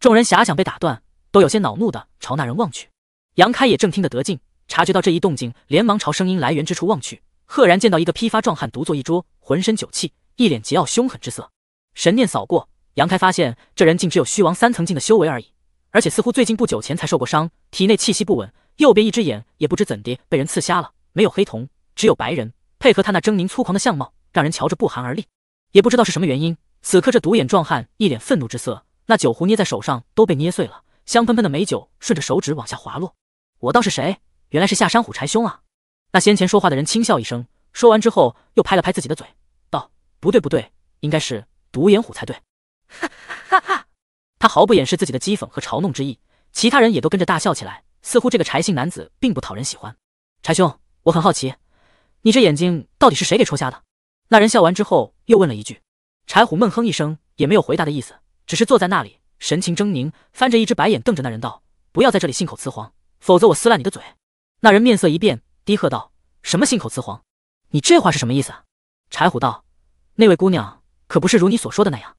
众人遐想被打断，都有些恼怒的朝那人望去。杨开也正听得得劲，察觉到这一动静，连忙朝声音来源之处望去，赫然见到一个披发壮汉独坐一桌，浑身酒气，一脸桀骜凶狠之色。神念扫过，杨开发现这人竟只有虚王三层境的修为而已，而且似乎最近不久前才受过伤，体内气息不稳。右边一只眼也不知怎地被人刺瞎了，没有黑瞳，只有白人，配合他那狰狞粗狂的相貌，让人瞧着不寒而栗。也不知道是什么原因，此刻这独眼壮汉一脸愤怒之色。那酒壶捏在手上都被捏碎了，香喷喷的美酒顺着手指往下滑落。我倒是谁？原来是下山虎柴兄啊！那先前说话的人轻笑一声，说完之后又拍了拍自己的嘴，道：“不对，不对，应该是独眼虎才对。”哈哈！他毫不掩饰自己的讥讽和嘲弄之意，其他人也都跟着大笑起来，似乎这个柴姓男子并不讨人喜欢。柴兄，我很好奇，你这眼睛到底是谁给戳瞎的？那人笑完之后又问了一句。柴虎闷哼一声，也没有回答的意思。只是坐在那里，神情狰狞，翻着一只白眼，瞪着那人道：“不要在这里信口雌黄，否则我撕烂你的嘴。”那人面色一变，低喝道：“什么信口雌黄？你这话是什么意思？”柴虎道：“那位姑娘可不是如你所说的那样。”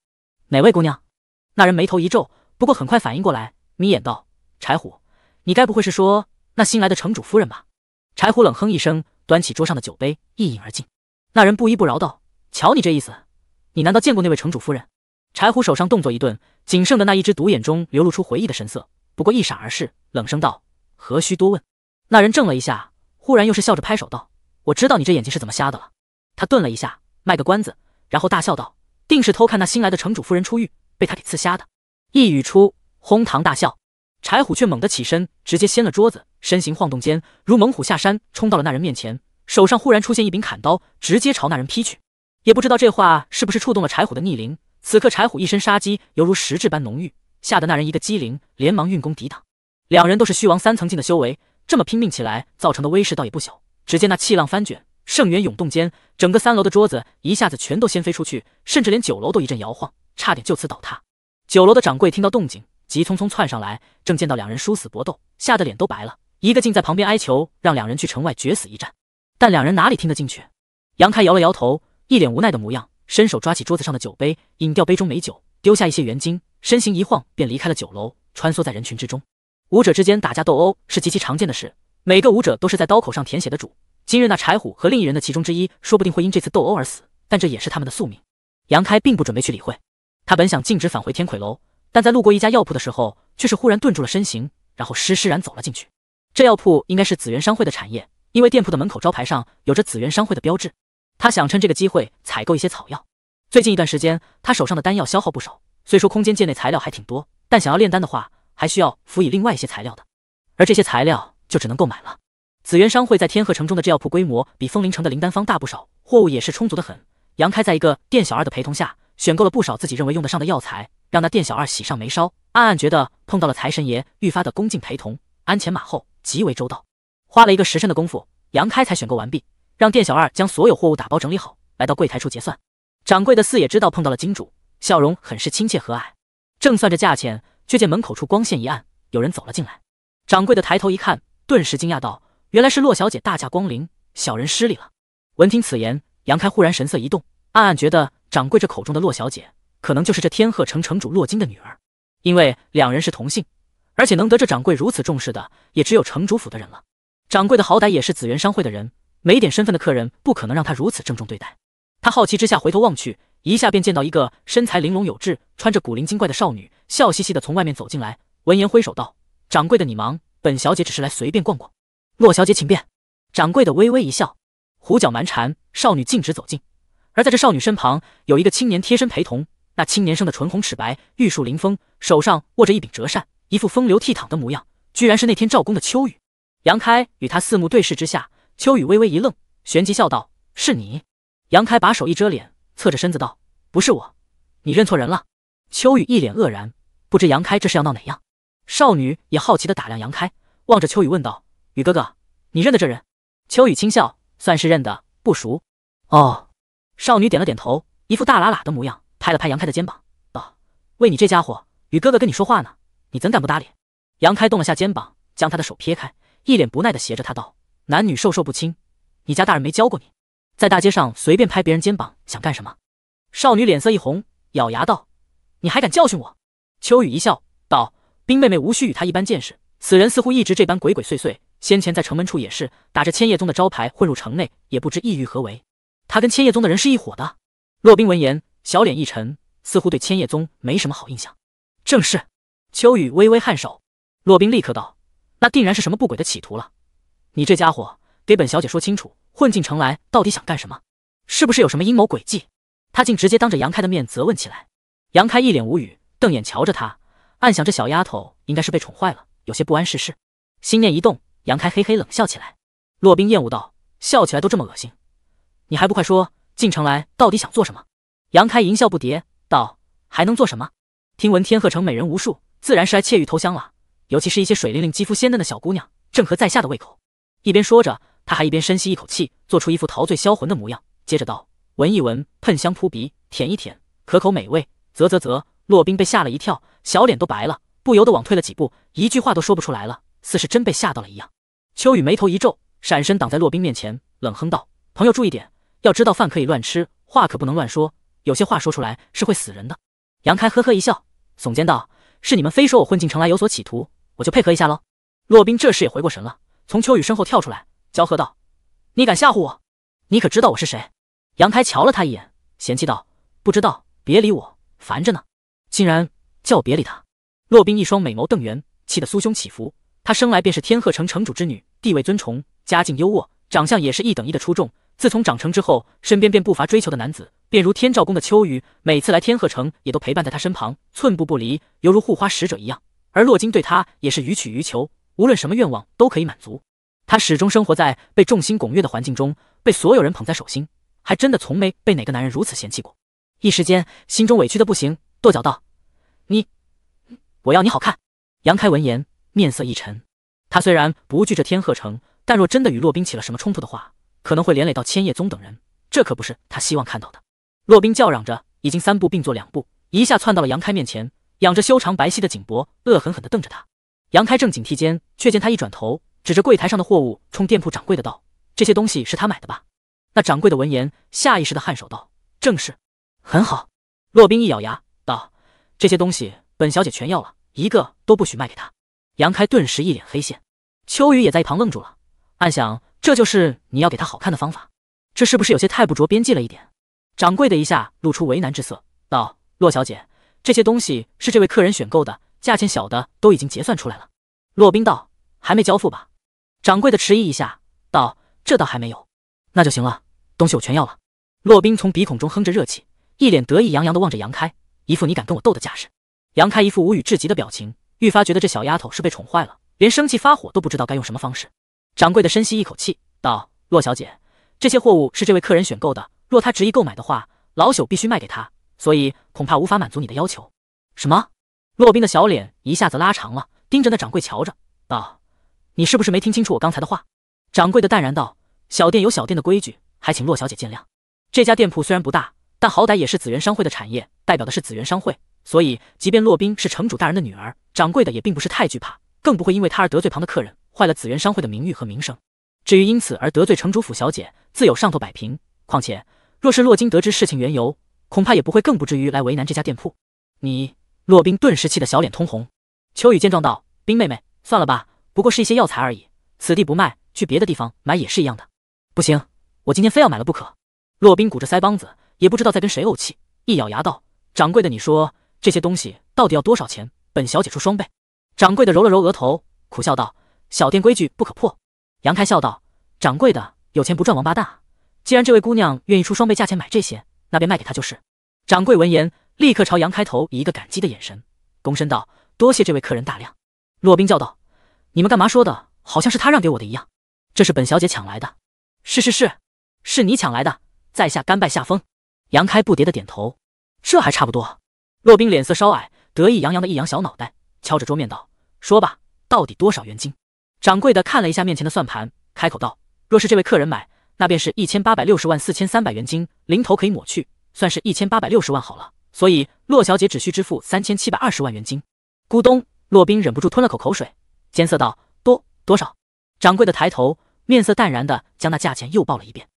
哪位姑娘？那人眉头一皱，不过很快反应过来，眯眼道：“柴虎，你该不会是说那新来的城主夫人吧？”柴虎冷哼一声，端起桌上的酒杯，一饮而尽。那人不依不饶道：“瞧你这意思，你难道见过那位城主夫人？”柴虎手上动作一顿，仅剩的那一只独眼中流露出回忆的神色，不过一闪而逝，冷声道：“何须多问？”那人怔了一下，忽然又是笑着拍手道：“我知道你这眼睛是怎么瞎的了。”他顿了一下，卖个关子，然后大笑道：“定是偷看那新来的城主夫人出浴，被他给刺瞎的。”一语出，哄堂大笑。柴虎却猛地起身，直接掀了桌子，身形晃动间如猛虎下山，冲到了那人面前，手上忽然出现一柄砍刀，直接朝那人劈去。也不知道这话是不是触动了柴虎的逆鳞。此刻柴虎一身杀机，犹如实质般浓郁，吓得那人一个机灵，连忙运功抵挡。两人都是虚王三层境的修为，这么拼命起来，造成的威势倒也不小。只见那气浪翻卷，圣元涌动间，整个三楼的桌子一下子全都掀飞出去，甚至连酒楼都一阵摇晃，差点就此倒塌。酒楼的掌柜听到动静，急匆匆窜上来，正见到两人殊死搏斗，吓得脸都白了，一个劲在旁边哀求，让两人去城外决死一战。但两人哪里听得进去？杨开摇了摇头，一脸无奈的模样。伸手抓起桌子上的酒杯，饮掉杯中美酒，丢下一些元金，身形一晃便离开了酒楼，穿梭在人群之中。武者之间打架斗殴是极其常见的事，每个武者都是在刀口上舔血的主。今日那柴虎和另一人的其中之一，说不定会因这次斗殴而死，但这也是他们的宿命。杨开并不准备去理会，他本想径直返回天魁楼，但在路过一家药铺的时候，却是忽然顿住了身形，然后施施然走了进去。这药铺应该是紫元商会的产业，因为店铺的门口招牌上有着紫元商会的标志。他想趁这个机会采购一些草药。最近一段时间，他手上的丹药消耗不少。虽说空间界内材料还挺多，但想要炼丹的话，还需要辅以另外一些材料的。而这些材料就只能购买了。紫元商会在天鹤城中的制药铺规模比风铃城的灵丹方大不少，货物也是充足的很。杨开在一个店小二的陪同下，选购了不少自己认为用得上的药材，让那店小二喜上眉梢，暗暗觉得碰到了财神爷，愈发的恭敬陪同，鞍前马后，极为周到。花了一个时辰的功夫，杨开才选购完毕。让店小二将所有货物打包整理好，来到柜台处结算。掌柜的四也知道碰到了金主，笑容很是亲切和蔼。正算着价钱，却见门口处光线一暗，有人走了进来。掌柜的抬头一看，顿时惊讶道：“原来是洛小姐大驾光临，小人失礼了。”闻听此言，杨开忽然神色一动，暗暗觉得掌柜这口中的洛小姐，可能就是这天鹤城城主洛金的女儿，因为两人是同姓，而且能得这掌柜如此重视的，也只有城主府的人了。掌柜的好歹也是紫园商会的人。没点身份的客人不可能让他如此郑重对待。他好奇之下回头望去，一下便见到一个身材玲珑有致、穿着古灵精怪的少女，笑嘻嘻的从外面走进来。闻言挥手道：“掌柜的，你忙，本小姐只是来随便逛逛。”“洛小姐请便。”掌柜的微微一笑。胡搅蛮缠，少女径直走进。而在这少女身旁有一个青年贴身陪同，那青年生的唇红齿白、玉树临风，手上握着一柄折扇，一副风流倜傥的模样，居然是那天赵公的秋雨。杨开与他四目对视之下。秋雨微微一愣，旋即笑道：“是你。”杨开把手一遮脸，侧着身子道：“不是我，你认错人了。”秋雨一脸愕然，不知杨开这是要闹哪样。少女也好奇地打量杨开，望着秋雨问道：“雨哥哥，你认得这人？”秋雨轻笑，算是认得，不熟。哦，少女点了点头，一副大喇喇的模样，拍了拍杨开的肩膀，道：“为你这家伙，雨哥哥跟你说话呢，你怎敢不搭理？”杨开动了下肩膀，将他的手撇开，一脸不耐地斜着他道。男女授受不亲，你家大人没教过你，在大街上随便拍别人肩膀，想干什么？少女脸色一红，咬牙道：“你还敢教训我？”秋雨一笑，道：“冰妹妹无需与他一般见识，此人似乎一直这般鬼鬼祟祟，先前在城门处也是打着千叶宗的招牌混入城内，也不知意欲何为。他跟千叶宗的人是一伙的。”洛冰闻言，小脸一沉，似乎对千叶宗没什么好印象。正是。秋雨微微颔首，洛冰立刻道：“那定然是什么不轨的企图了。”你这家伙，给本小姐说清楚，混进城来到底想干什么？是不是有什么阴谋诡计？她竟直接当着杨开的面责问起来。杨开一脸无语，瞪眼瞧着她，暗想这小丫头应该是被宠坏了，有些不谙世事。心念一动，杨开嘿嘿冷笑起来。洛冰厌恶道：“笑起来都这么恶心，你还不快说，进城来到底想做什么？”杨开淫笑不迭道：“还能做什么？听闻天鹤城美人无数，自然是来窃玉偷香了。尤其是一些水灵灵、肌肤鲜嫩的小姑娘，正合在下的胃口。”一边说着，他还一边深吸一口气，做出一副陶醉销魂的模样，接着道：“闻一闻，喷香扑鼻；舔一舔，可口美味。”啧啧啧，洛宾被吓了一跳，小脸都白了，不由得往退了几步，一句话都说不出来了，似是真被吓到了一样。秋雨眉头一皱，闪身挡在洛宾面前，冷哼道：“朋友注意点，要知道饭可以乱吃，话可不能乱说，有些话说出来是会死人的。”杨开呵呵一笑，耸肩道：“是你们非说我混进城来有所企图，我就配合一下喽。”洛宾这时也回过神了。从秋雨身后跳出来，娇喝道：“你敢吓唬我？你可知道我是谁？”杨开瞧了他一眼，嫌弃道：“不知道，别理我，烦着呢。”竟然叫我别理他。洛冰一双美眸瞪圆，气得酥胸起伏。她生来便是天鹤城城主之女，地位尊崇，家境优渥，长相也是一等一的出众。自从长成之后，身边便不乏追求的男子，便如天照宫的秋雨，每次来天鹤城也都陪伴在他身旁，寸步不离，犹如护花使者一样。而洛金对她也是予取予求。无论什么愿望都可以满足，他始终生活在被众星拱月的环境中，被所有人捧在手心，还真的从没被哪个男人如此嫌弃过。一时间，心中委屈的不行，跺脚道：“你，我要你好看！”杨开闻言，面色一沉。他虽然不惧这天鹤城，但若真的与洛冰起了什么冲突的话，可能会连累到千叶宗等人，这可不是他希望看到的。洛冰叫嚷着，已经三步并作两步，一下窜到了杨开面前，仰着修长白皙的颈脖，恶狠狠地瞪着他。杨开正警惕间，却见他一转头，指着柜台上的货物，冲店铺掌柜的道：“这些东西是他买的吧？”那掌柜的闻言，下意识的颔首道：“正是。”“很好。”洛宾一咬牙道：“这些东西本小姐全要了，一个都不许卖给他。”杨开顿时一脸黑线，秋雨也在一旁愣住了，暗想：“这就是你要给他好看的方法？这是不是有些太不着边际了一点？”掌柜的一下露出为难之色，道：“洛小姐，这些东西是这位客人选购的。”价钱小的都已经结算出来了，洛宾道还没交付吧？掌柜的迟疑一下，道：“这倒还没有。”那就行了，东西我全要了。洛宾从鼻孔中哼着热气，一脸得意洋洋的望着杨开，一副你敢跟我斗的架势。杨开一副无语至极的表情，愈发觉得这小丫头是被宠坏了，连生气发火都不知道该用什么方式。掌柜的深吸一口气，道：“洛小姐，这些货物是这位客人选购的，若他执意购买的话，老朽必须卖给他，所以恐怕无法满足你的要求。”什么？骆宾的小脸一下子拉长了，盯着那掌柜瞧着，道：“你是不是没听清楚我刚才的话？”掌柜的淡然道：“小店有小店的规矩，还请骆小姐见谅。这家店铺虽然不大，但好歹也是紫园商会的产业，代表的是紫园商会，所以即便骆宾是城主大人的女儿，掌柜的也并不是太惧怕，更不会因为她而得罪旁的客人，坏了紫园商会的名誉和名声。至于因此而得罪城主府小姐，自有上头摆平。况且，若是骆金得知事情缘由，恐怕也不会更不至于来为难这家店铺。你。”骆冰顿时气得小脸通红，秋雨见状道：“冰妹妹，算了吧，不过是一些药材而已，此地不卖，去别的地方买也是一样的。”“不行，我今天非要买了不可！”骆冰鼓着腮帮子，也不知道在跟谁怄气，一咬牙道：“掌柜的，你说这些东西到底要多少钱？本小姐出双倍。”掌柜的揉了揉额头，苦笑道：“小店规矩不可破。”杨开笑道：“掌柜的，有钱不赚王八蛋啊！既然这位姑娘愿意出双倍价钱买这些，那便卖给她就是。”掌柜闻言。立刻朝杨开头以一个感激的眼神，躬身道：“多谢这位客人大量。”洛宾叫道：“你们干嘛说的？好像是他让给我的一样？这是本小姐抢来的。”“是是是，是你抢来的，在下甘拜下风。”杨开不迭的点头，这还差不多。洛宾脸色稍矮，得意洋洋的一扬小脑袋，敲着桌面道：“说吧，到底多少元金？”掌柜的看了一下面前的算盘，开口道：“若是这位客人买，那便是一千八百六十万四千三百元金，零头可以抹去，算是一千八百六十万好了。”所以，洛小姐只需支付三千七百二十万元金。咕咚，骆宾忍不住吞了口口水，艰涩道：“多多少？”掌柜的抬头，面色淡然的将那价钱又报了一遍。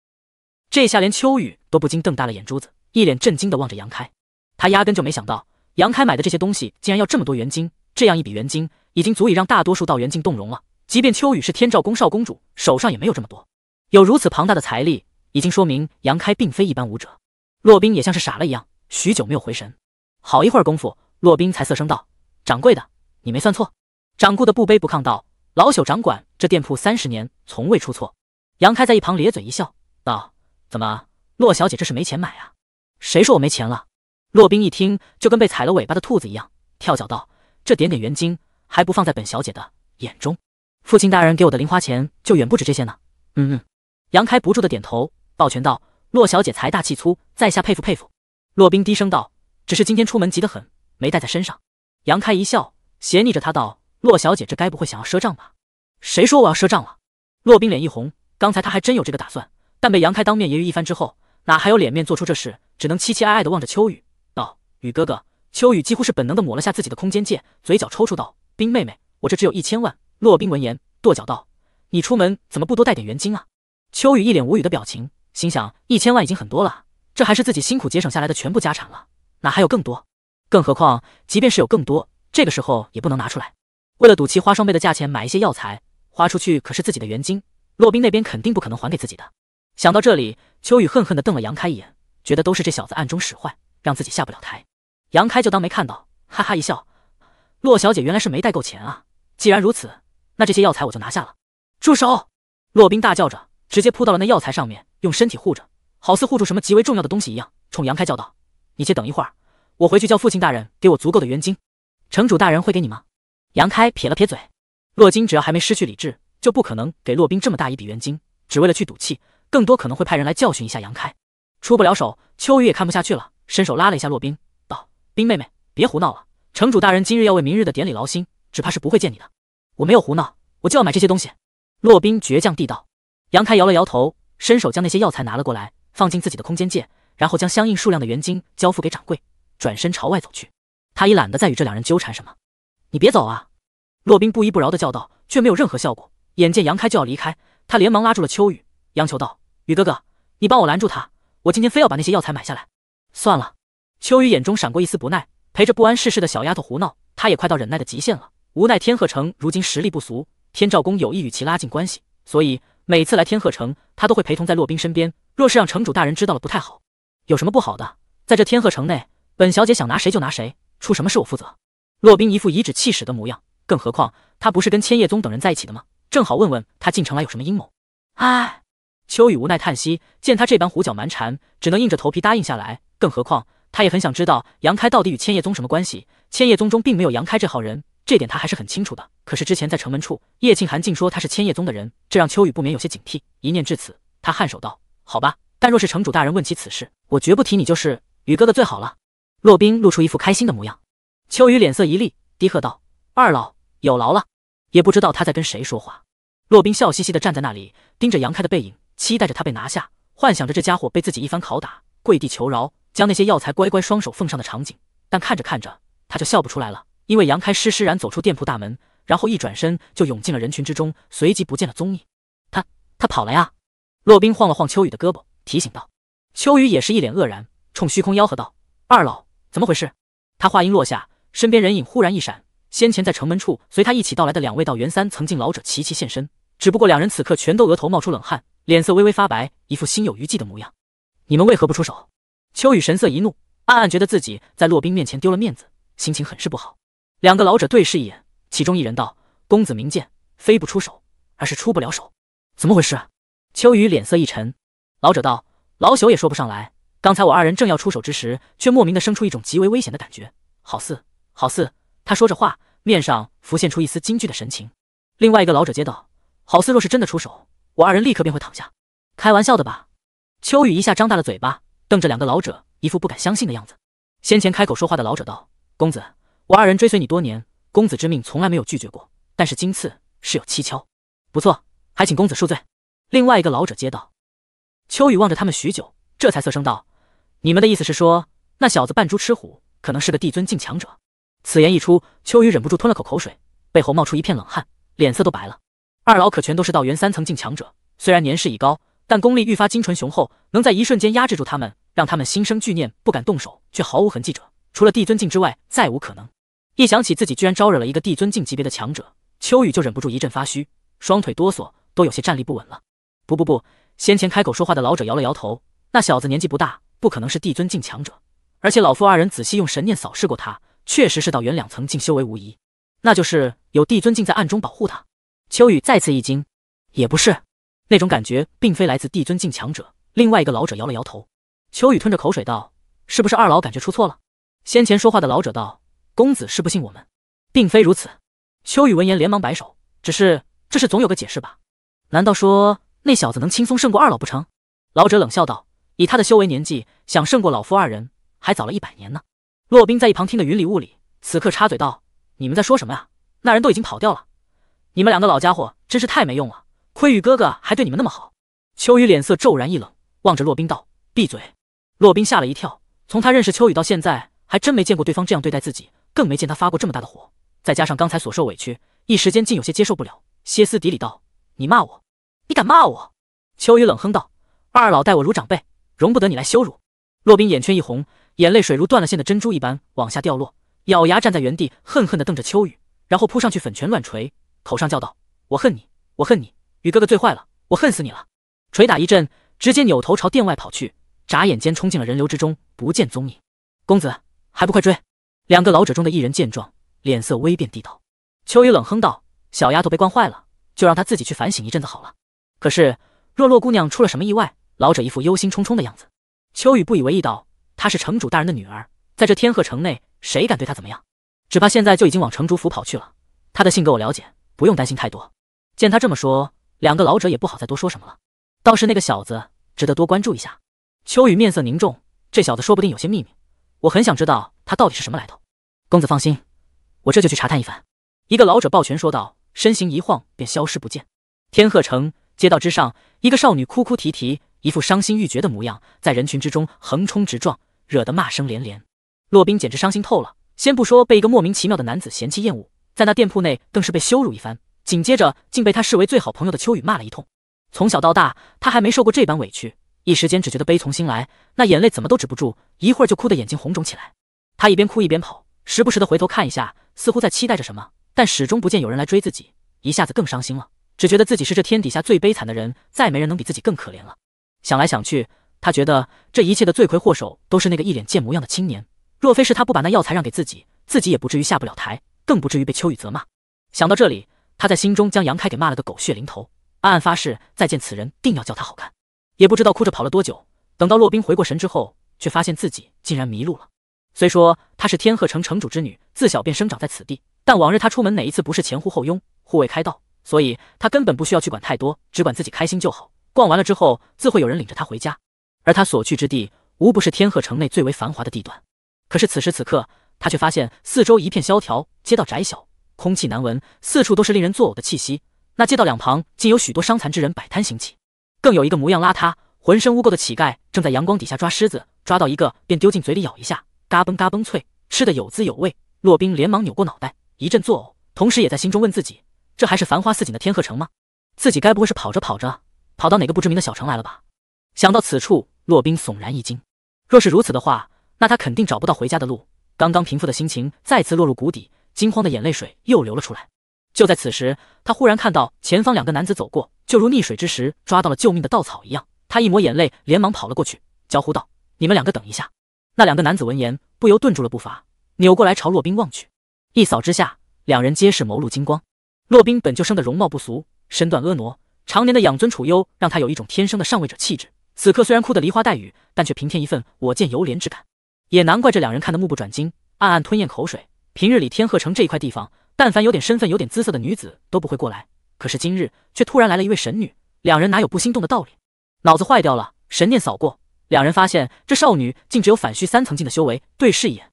这下连秋雨都不禁瞪大了眼珠子，一脸震惊的望着杨开。他压根就没想到杨开买的这些东西竟然要这么多元金。这样一笔元金，已经足以让大多数道元境动容了。即便秋雨是天照宫少公主，手上也没有这么多。有如此庞大的财力，已经说明杨开并非一般武者。骆宾也像是傻了一样。许久没有回神，好一会儿功夫，洛宾才色声道：“掌柜的，你没算错。”掌柜的不卑不亢道：“老朽掌管这店铺三十年，从未出错。”杨开在一旁咧嘴一笑，道：“怎么，洛小姐这是没钱买啊？”“谁说我没钱了？”洛宾一听，就跟被踩了尾巴的兔子一样，跳脚道：“这点点元金还不放在本小姐的眼中，父亲大人给我的零花钱就远不止这些呢。”“嗯嗯。”杨开不住的点头，抱拳道：“洛小姐财大气粗，在下佩服佩服。”洛冰低声道：“只是今天出门急得很，没带在身上。”杨开一笑，斜睨着他道：“洛小姐，这该不会想要赊账吧？”“谁说我要赊账了？”洛冰脸一红，刚才他还真有这个打算，但被杨开当面揶揄一番之后，哪还有脸面做出这事，只能凄凄哀哀的望着秋雨道：“雨哥哥。”秋雨几乎是本能的抹了下自己的空间戒，嘴角抽搐道：“冰妹妹，我这只有一千万。”洛冰闻言，跺脚道：“你出门怎么不多带点元金啊？”秋雨一脸无语的表情，心想一千万已经很多了。这还是自己辛苦节省下来的全部家产了，哪还有更多？更何况，即便是有更多，这个时候也不能拿出来。为了赌气花双倍的价钱买一些药材，花出去可是自己的援金，洛宾那边肯定不可能还给自己的。想到这里，秋雨恨恨的瞪了杨开一眼，觉得都是这小子暗中使坏，让自己下不了台。杨开就当没看到，哈哈一笑：“洛小姐原来是没带够钱啊！既然如此，那这些药材我就拿下了。”住手！洛宾大叫着，直接扑到了那药材上面，用身体护着。好似护住什么极为重要的东西一样，冲杨开叫道：“你且等一会儿，我回去叫父亲大人给我足够的援军。城主大人会给你吗？”杨开撇了撇嘴。洛金只要还没失去理智，就不可能给洛冰这么大一笔援军，只为了去赌气，更多可能会派人来教训一下杨开。出不了手，秋雨也看不下去了，伸手拉了一下洛冰，道：“冰妹妹，别胡闹了。城主大人今日要为明日的典礼劳心，只怕是不会见你的。”“我没有胡闹，我就要买这些东西。”洛冰倔强地道。杨开摇了摇头，伸手将那些药材拿了过来。放进自己的空间界，然后将相应数量的元晶交付给掌柜，转身朝外走去。他已懒得再与这两人纠缠什么。你别走啊！洛宾不依不饶的叫道，却没有任何效果。眼见杨开就要离开，他连忙拉住了秋雨，央求道：“雨哥哥，你帮我拦住他，我今天非要把那些药材买下来。”算了。秋雨眼中闪过一丝不耐，陪着不谙世事的小丫头胡闹，他也快到忍耐的极限了。无奈天鹤城如今实力不俗，天照宫有意与其拉近关系，所以。每次来天鹤城，他都会陪同在洛宾身边。若是让城主大人知道了，不太好。有什么不好的？在这天鹤城内，本小姐想拿谁就拿谁，出什么事我负责。洛宾一副颐指气使的模样。更何况他不是跟千叶宗等人在一起的吗？正好问问他进城来有什么阴谋。唉，秋雨无奈叹息，见他这般胡搅蛮缠，只能硬着头皮答应下来。更何况他也很想知道杨开到底与千叶宗什么关系。千叶宗中并没有杨开这号人。这点他还是很清楚的，可是之前在城门处，叶庆寒竟说他是千叶宗的人，这让秋雨不免有些警惕。一念至此，他颔首道：“好吧，但若是城主大人问起此事，我绝不提你就是宇哥哥最好了。”洛宾露出一副开心的模样，秋雨脸色一厉，低喝道：“二老有劳了。”也不知道他在跟谁说话。洛宾笑嘻嘻的站在那里，盯着杨开的背影，期待着他被拿下，幻想着这家伙被自己一番拷打，跪地求饶，将那些药材乖乖双手奉上的场景。但看着看着，他就笑不出来了。因为杨开施施然走出店铺大门，然后一转身就涌进了人群之中，随即不见了踪影。他他跑了呀！洛宾晃了晃秋雨的胳膊，提醒道。秋雨也是一脸愕然，冲虚空吆喝道：“二老，怎么回事？”他话音落下，身边人影忽然一闪，先前在城门处随他一起到来的两位道元三曾经老者齐齐现身。只不过两人此刻全都额头冒出冷汗，脸色微微发白，一副心有余悸的模样。你们为何不出手？秋雨神色一怒，暗暗觉得自己在洛宾面前丢了面子，心情很是不好。两个老者对视一眼，其中一人道：“公子明鉴，非不出手，而是出不了手。怎么回事？”秋雨脸色一沉。老者道：“老朽也说不上来。刚才我二人正要出手之时，却莫名的生出一种极为危险的感觉，好似……好似……”他说着话，面上浮现出一丝惊惧的神情。另外一个老者接道：“好似若是真的出手，我二人立刻便会躺下。”开玩笑的吧？秋雨一下张大了嘴巴，瞪着两个老者，一副不敢相信的样子。先前开口说话的老者道：“公子。”我二人追随你多年，公子之命从来没有拒绝过。但是今次是有蹊跷，不错，还请公子恕罪。另外一个老者接道。秋雨望着他们许久，这才色声道：“你们的意思是说，那小子扮猪吃虎，可能是个帝尊境强者？”此言一出，秋雨忍不住吞了口口水，背后冒出一片冷汗，脸色都白了。二老可全都是道元三层境强者，虽然年事已高，但功力愈发精纯雄厚，能在一瞬间压制住他们，让他们心生惧念，不敢动手，却毫无痕迹者，除了帝尊境之外，再无可能。一想起自己居然招惹了一个帝尊境级别的强者，秋雨就忍不住一阵发虚，双腿哆嗦，都有些站立不稳了。不不不，先前开口说话的老者摇了摇头，那小子年纪不大，不可能是帝尊境强者。而且老夫二人仔细用神念扫视过他，确实是道元两层境修为无疑。那就是有帝尊境在暗中保护他。秋雨再次一惊，也不是那种感觉，并非来自帝尊境强者。另外一个老者摇了摇头。秋雨吞着口水道：“是不是二老感觉出错了？”先前说话的老者道。公子是不信我们，并非如此。秋雨闻言连忙摆手，只是这事总有个解释吧？难道说那小子能轻松胜过二老不成？老者冷笑道：“以他的修为年纪，想胜过老夫二人，还早了一百年呢。”洛冰在一旁听得云里雾里，此刻插嘴道：“你们在说什么呀？那人都已经跑掉了，你们两个老家伙真是太没用了！亏雨哥哥还对你们那么好。”秋雨脸色骤然一冷，望着洛冰道：“闭嘴！”洛冰吓了一跳，从他认识秋雨到现在，还真没见过对方这样对待自己。更没见他发过这么大的火，再加上刚才所受委屈，一时间竟有些接受不了，歇斯底里道：“你骂我，你敢骂我？”秋雨冷哼道：“二老待我如长辈，容不得你来羞辱。”洛宾眼圈一红，眼泪水如断了线的珍珠一般往下掉落，咬牙站在原地，恨恨地瞪着秋雨，然后扑上去粉拳乱捶，口上叫道：“我恨你，我恨你，雨哥哥最坏了，我恨死你了！”捶打一阵，直接扭头朝殿外跑去，眨眼间冲进了人流之中，不见踪影。公子还不快追！两个老者中的一人见状，脸色微变，地道：“秋雨冷哼道：‘小丫头被惯坏了，就让她自己去反省一阵子好了。’可是若洛姑娘出了什么意外，老者一副忧心忡忡的样子。秋雨不以为意道：‘她是城主大人的女儿，在这天鹤城内，谁敢对她怎么样？只怕现在就已经往城主府跑去了。她的性格我了解，不用担心太多。’见他这么说，两个老者也不好再多说什么了。倒是那个小子，值得多关注一下。秋雨面色凝重，这小子说不定有些秘密，我很想知道他到底是什么来头。”公子放心，我这就去查探一番。”一个老者抱拳说道，身形一晃便消失不见。天鹤城街道之上，一个少女哭哭啼啼，一副伤心欲绝的模样，在人群之中横冲直撞，惹得骂声连连。洛宾简直伤心透了。先不说被一个莫名其妙的男子嫌弃厌恶，在那店铺内更是被羞辱一番，紧接着竟被他视为最好朋友的秋雨骂了一通。从小到大，他还没受过这般委屈，一时间只觉得悲从心来，那眼泪怎么都止不住，一会儿就哭得眼睛红肿起来。他一边哭一边跑。时不时的回头看一下，似乎在期待着什么，但始终不见有人来追自己，一下子更伤心了，只觉得自己是这天底下最悲惨的人，再没人能比自己更可怜了。想来想去，他觉得这一切的罪魁祸首都是那个一脸贱模样的青年，若非是他不把那药材让给自己，自己也不至于下不了台，更不至于被秋雨责骂。想到这里，他在心中将杨开给骂了个狗血淋头，暗暗发誓再见此人定要叫他好看。也不知道哭着跑了多久，等到洛宾回过神之后，却发现自己竟然迷路了。虽说她是天鹤城城主之女，自小便生长在此地，但往日她出门哪一次不是前呼后拥、护卫开道？所以她根本不需要去管太多，只管自己开心就好。逛完了之后，自会有人领着她回家。而她所去之地，无不是天鹤城内最为繁华的地段。可是此时此刻，她却发现四周一片萧条，街道窄小，空气难闻，四处都是令人作呕的气息。那街道两旁竟有许多伤残之人摆摊行乞，更有一个模样邋遢、浑身污垢的乞丐，正在阳光底下抓虱子，抓到一个便丢进嘴里咬一下。嘎嘣嘎嘣脆，吃的有滋有味。洛冰连忙扭过脑袋，一阵作呕，同时也在心中问自己：这还是繁花似锦的天鹤城吗？自己该不会是跑着跑着跑到哪个不知名的小城来了吧？想到此处，洛冰悚然一惊。若是如此的话，那他肯定找不到回家的路。刚刚平复的心情再次落入谷底，惊慌的眼泪水又流了出来。就在此时，他忽然看到前方两个男子走过，就如溺水之时抓到了救命的稻草一样，他一抹眼泪，连忙跑了过去，娇呼道：“你们两个等一下！”那两个男子闻言，不由顿住了步伐，扭过来朝洛宾望去。一扫之下，两人皆是眸露精光。洛宾本就生得容貌不俗，身段婀娜，常年的养尊处优让他有一种天生的上位者气质。此刻虽然哭得梨花带雨，但却平添一份我见犹怜之感。也难怪这两人看得目不转睛，暗暗吞咽口水。平日里天鹤城这一块地方，但凡有点身份、有点姿色的女子都不会过来，可是今日却突然来了一位神女，两人哪有不心动的道理？脑子坏掉了，神念扫过。两人发现这少女竟只有反虚三层境的修为，对视一眼，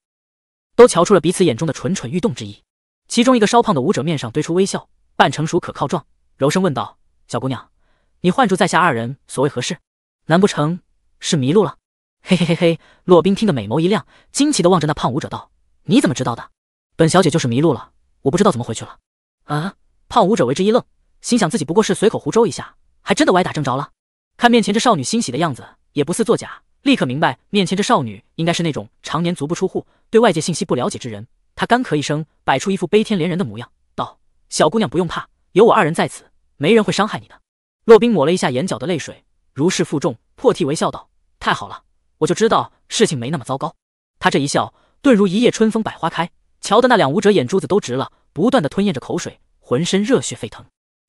都瞧出了彼此眼中的蠢蠢欲动之意。其中一个稍胖的武者面上堆出微笑，半成熟可靠状，柔声问道：“小姑娘，你唤住在下二人，所谓何事？难不成是迷路了？”嘿嘿嘿嘿！洛冰听得美眸一亮，惊奇地望着那胖武者道：“你怎么知道的？本小姐就是迷路了，我不知道怎么回去了。”啊！胖武者为之一愣，心想自己不过是随口胡诌一下，还真的歪打正着了。看面前这少女欣喜的样子，也不似作假，立刻明白面前这少女应该是那种常年足不出户、对外界信息不了解之人。他干咳一声，摆出一副悲天怜人的模样，道：“小姑娘不用怕，有我二人在此，没人会伤害你的。”洛宾抹了一下眼角的泪水，如释负重，破涕为笑，道：“太好了，我就知道事情没那么糟糕。”他这一笑，顿如一夜春风百花开，瞧的那两武者眼珠子都直了，不断的吞咽着口水，浑身热血沸腾。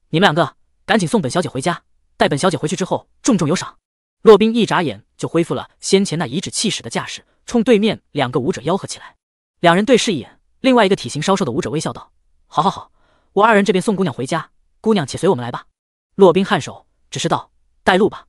你们两个赶紧送本小姐回家。待本小姐回去之后，重重有赏。洛宾一眨眼就恢复了先前那颐指气使的架势，冲对面两个舞者吆喝起来。两人对视一眼，另外一个体型稍瘦的舞者微笑道：“好，好，好，我二人这边送姑娘回家，姑娘且随我们来吧。”洛宾颔首，只是道：“带路吧。”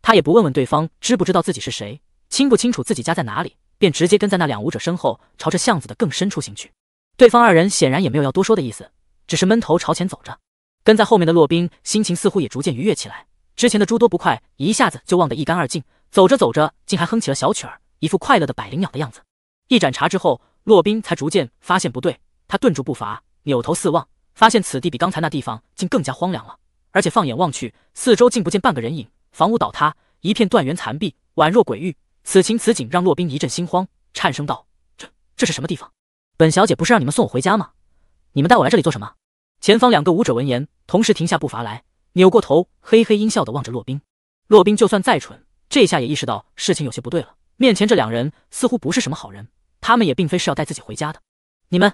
他也不问问对方知不知道自己是谁，清不清楚自己家在哪里，便直接跟在那两舞者身后，朝着巷子的更深处行去。对方二人显然也没有要多说的意思，只是闷头朝前走着。跟在后面的洛宾心情似乎也逐渐愉悦起来。之前的诸多不快一下子就忘得一干二净，走着走着竟还哼起了小曲儿，一副快乐的百灵鸟的样子。一盏茶之后，洛宾才逐渐发现不对，他顿住步伐，扭头四望，发现此地比刚才那地方竟更加荒凉了，而且放眼望去，四周竟不见半个人影，房屋倒塌，一片断垣残壁，宛若鬼域。此情此景让洛宾一阵心慌，颤声道：“这这是什么地方？本小姐不是让你们送我回家吗？你们带我来这里做什么？”前方两个武者闻言，同时停下步伐来。扭过头，嘿嘿阴笑的望着洛宾。洛宾就算再蠢，这下也意识到事情有些不对了。面前这两人似乎不是什么好人，他们也并非是要带自己回家的。你们，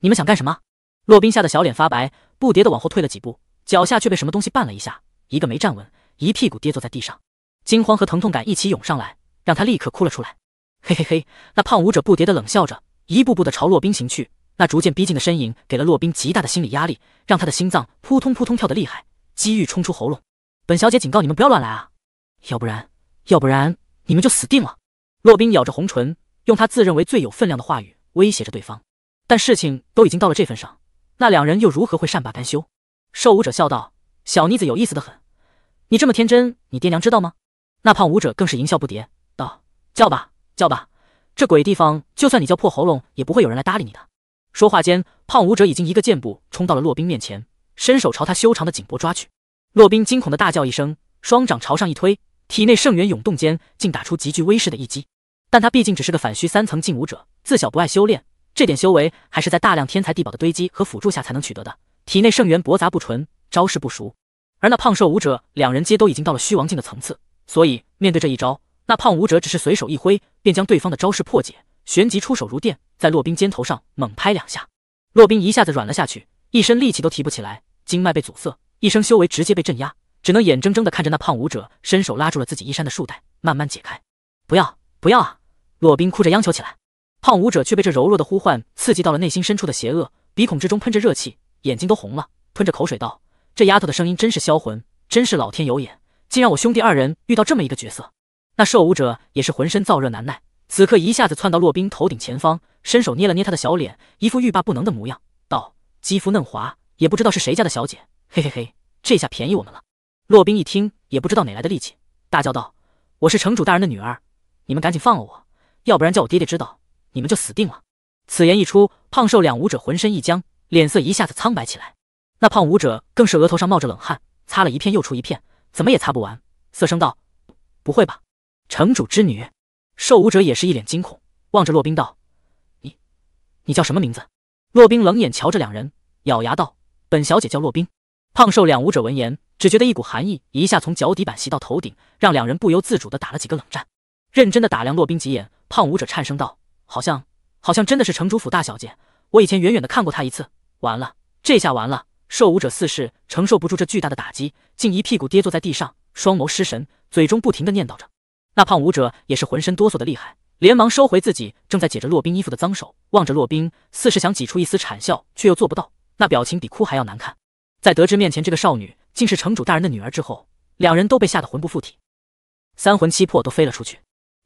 你们想干什么？洛宾吓得小脸发白，不迭的往后退了几步，脚下却被什么东西绊了一下，一个没站稳，一屁股跌坐在地上。惊慌和疼痛感一起涌上来，让他立刻哭了出来。嘿嘿嘿，那胖舞者不迭的冷笑着，一步步的朝洛宾行去。那逐渐逼近的身影给了洛宾极大的心理压力，让他的心脏扑通扑通跳得厉害。机遇冲出喉咙，本小姐警告你们不要乱来啊，要不然，要不然你们就死定了！洛冰咬着红唇，用他自认为最有分量的话语威胁着对方。但事情都已经到了这份上，那两人又如何会善罢甘休？受舞者笑道：“小妮子有意思的很，你这么天真，你爹娘知道吗？”那胖舞者更是淫笑不迭，道：“叫吧，叫吧，这鬼地方，就算你叫破喉咙，也不会有人来搭理你的。”说话间，胖舞者已经一个箭步冲到了洛冰面前。伸手朝他修长的颈脖抓去，洛宾惊恐的大叫一声，双掌朝上一推，体内圣元涌动间，竟打出极具威势的一击。但他毕竟只是个反虚三层进武者，自小不爱修炼，这点修为还是在大量天才地宝的堆积和辅助下才能取得的，体内圣元驳杂不纯，招式不熟。而那胖瘦武者两人皆都已经到了虚王境的层次，所以面对这一招，那胖武者只是随手一挥，便将对方的招式破解，旋即出手如电，在洛宾肩头上猛拍两下，洛宾一下子软了下去，一身力气都提不起来。经脉被阻塞，一身修为直接被镇压，只能眼睁睁地看着那胖舞者伸手拉住了自己衣衫的束带，慢慢解开。不要，不要啊！洛宾哭着央求起来。胖舞者却被这柔弱的呼唤刺激到了内心深处的邪恶，鼻孔之中喷着热气，眼睛都红了，吞着口水道：“这丫头的声音真是销魂，真是老天有眼，竟让我兄弟二人遇到这么一个角色。”那瘦舞者也是浑身燥热难耐，此刻一下子窜到洛宾头顶前方，伸手捏了捏他的小脸，一副欲罢不能的模样，道：“肌肤嫩滑。”也不知道是谁家的小姐，嘿嘿嘿，这下便宜我们了。洛宾一听，也不知道哪来的力气，大叫道：“我是城主大人的女儿，你们赶紧放了我，要不然叫我爹爹知道，你们就死定了。”此言一出，胖瘦两武者浑身一僵，脸色一下子苍白起来。那胖舞者更是额头上冒着冷汗，擦了一片又出一片，怎么也擦不完，色声道：“不会吧？城主之女。”瘦武者也是一脸惊恐，望着洛宾道：“你，你叫什么名字？”洛冰冷眼瞧着两人，咬牙道。本小姐叫洛冰。胖瘦两武者闻言，只觉得一股寒意一下从脚底板袭到头顶，让两人不由自主的打了几个冷战。认真的打量洛冰几眼，胖武者颤声道：“好像，好像真的是城主府大小姐。我以前远远的看过她一次。”完了，这下完了。瘦武者似是承受不住这巨大的打击，竟一屁股跌坐在地上，双眸失神，嘴中不停的念叨着。那胖武者也是浑身哆嗦的厉害，连忙收回自己正在解着洛冰衣服的脏手，望着洛冰，似是想挤出一丝惨笑，却又做不到。那表情比哭还要难看，在得知面前这个少女竟是城主大人的女儿之后，两人都被吓得魂不附体，三魂七魄都飞了出去。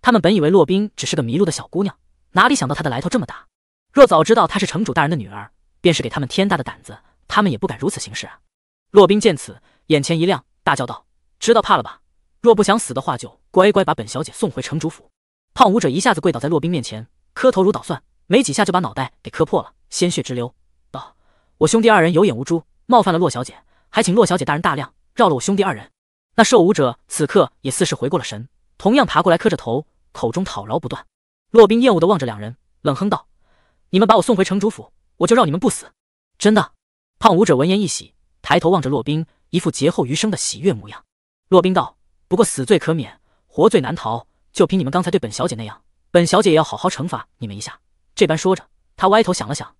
他们本以为洛冰只是个迷路的小姑娘，哪里想到她的来头这么大？若早知道她是城主大人的女儿，便是给他们天大的胆子，他们也不敢如此行事啊！洛冰见此，眼前一亮，大叫道：“知道怕了吧？若不想死的话，就乖乖把本小姐送回城主府。”胖舞者一下子跪倒在洛冰面前，磕头如捣蒜，没几下就把脑袋给磕破了，鲜血直流。我兄弟二人有眼无珠，冒犯了洛小姐，还请洛小姐大人大量，饶了我兄弟二人。那受武者此刻也似是回过了神，同样爬过来磕着头，口中讨饶不断。洛宾厌恶地望着两人，冷哼道：“你们把我送回城主府，我就饶你们不死。”真的？胖武者闻言一喜，抬头望着洛宾，一副劫后余生的喜悦模样。洛宾道：“不过死罪可免，活罪难逃。就凭你们刚才对本小姐那样，本小姐也要好好惩罚你们一下。”这般说着，他歪头想了想。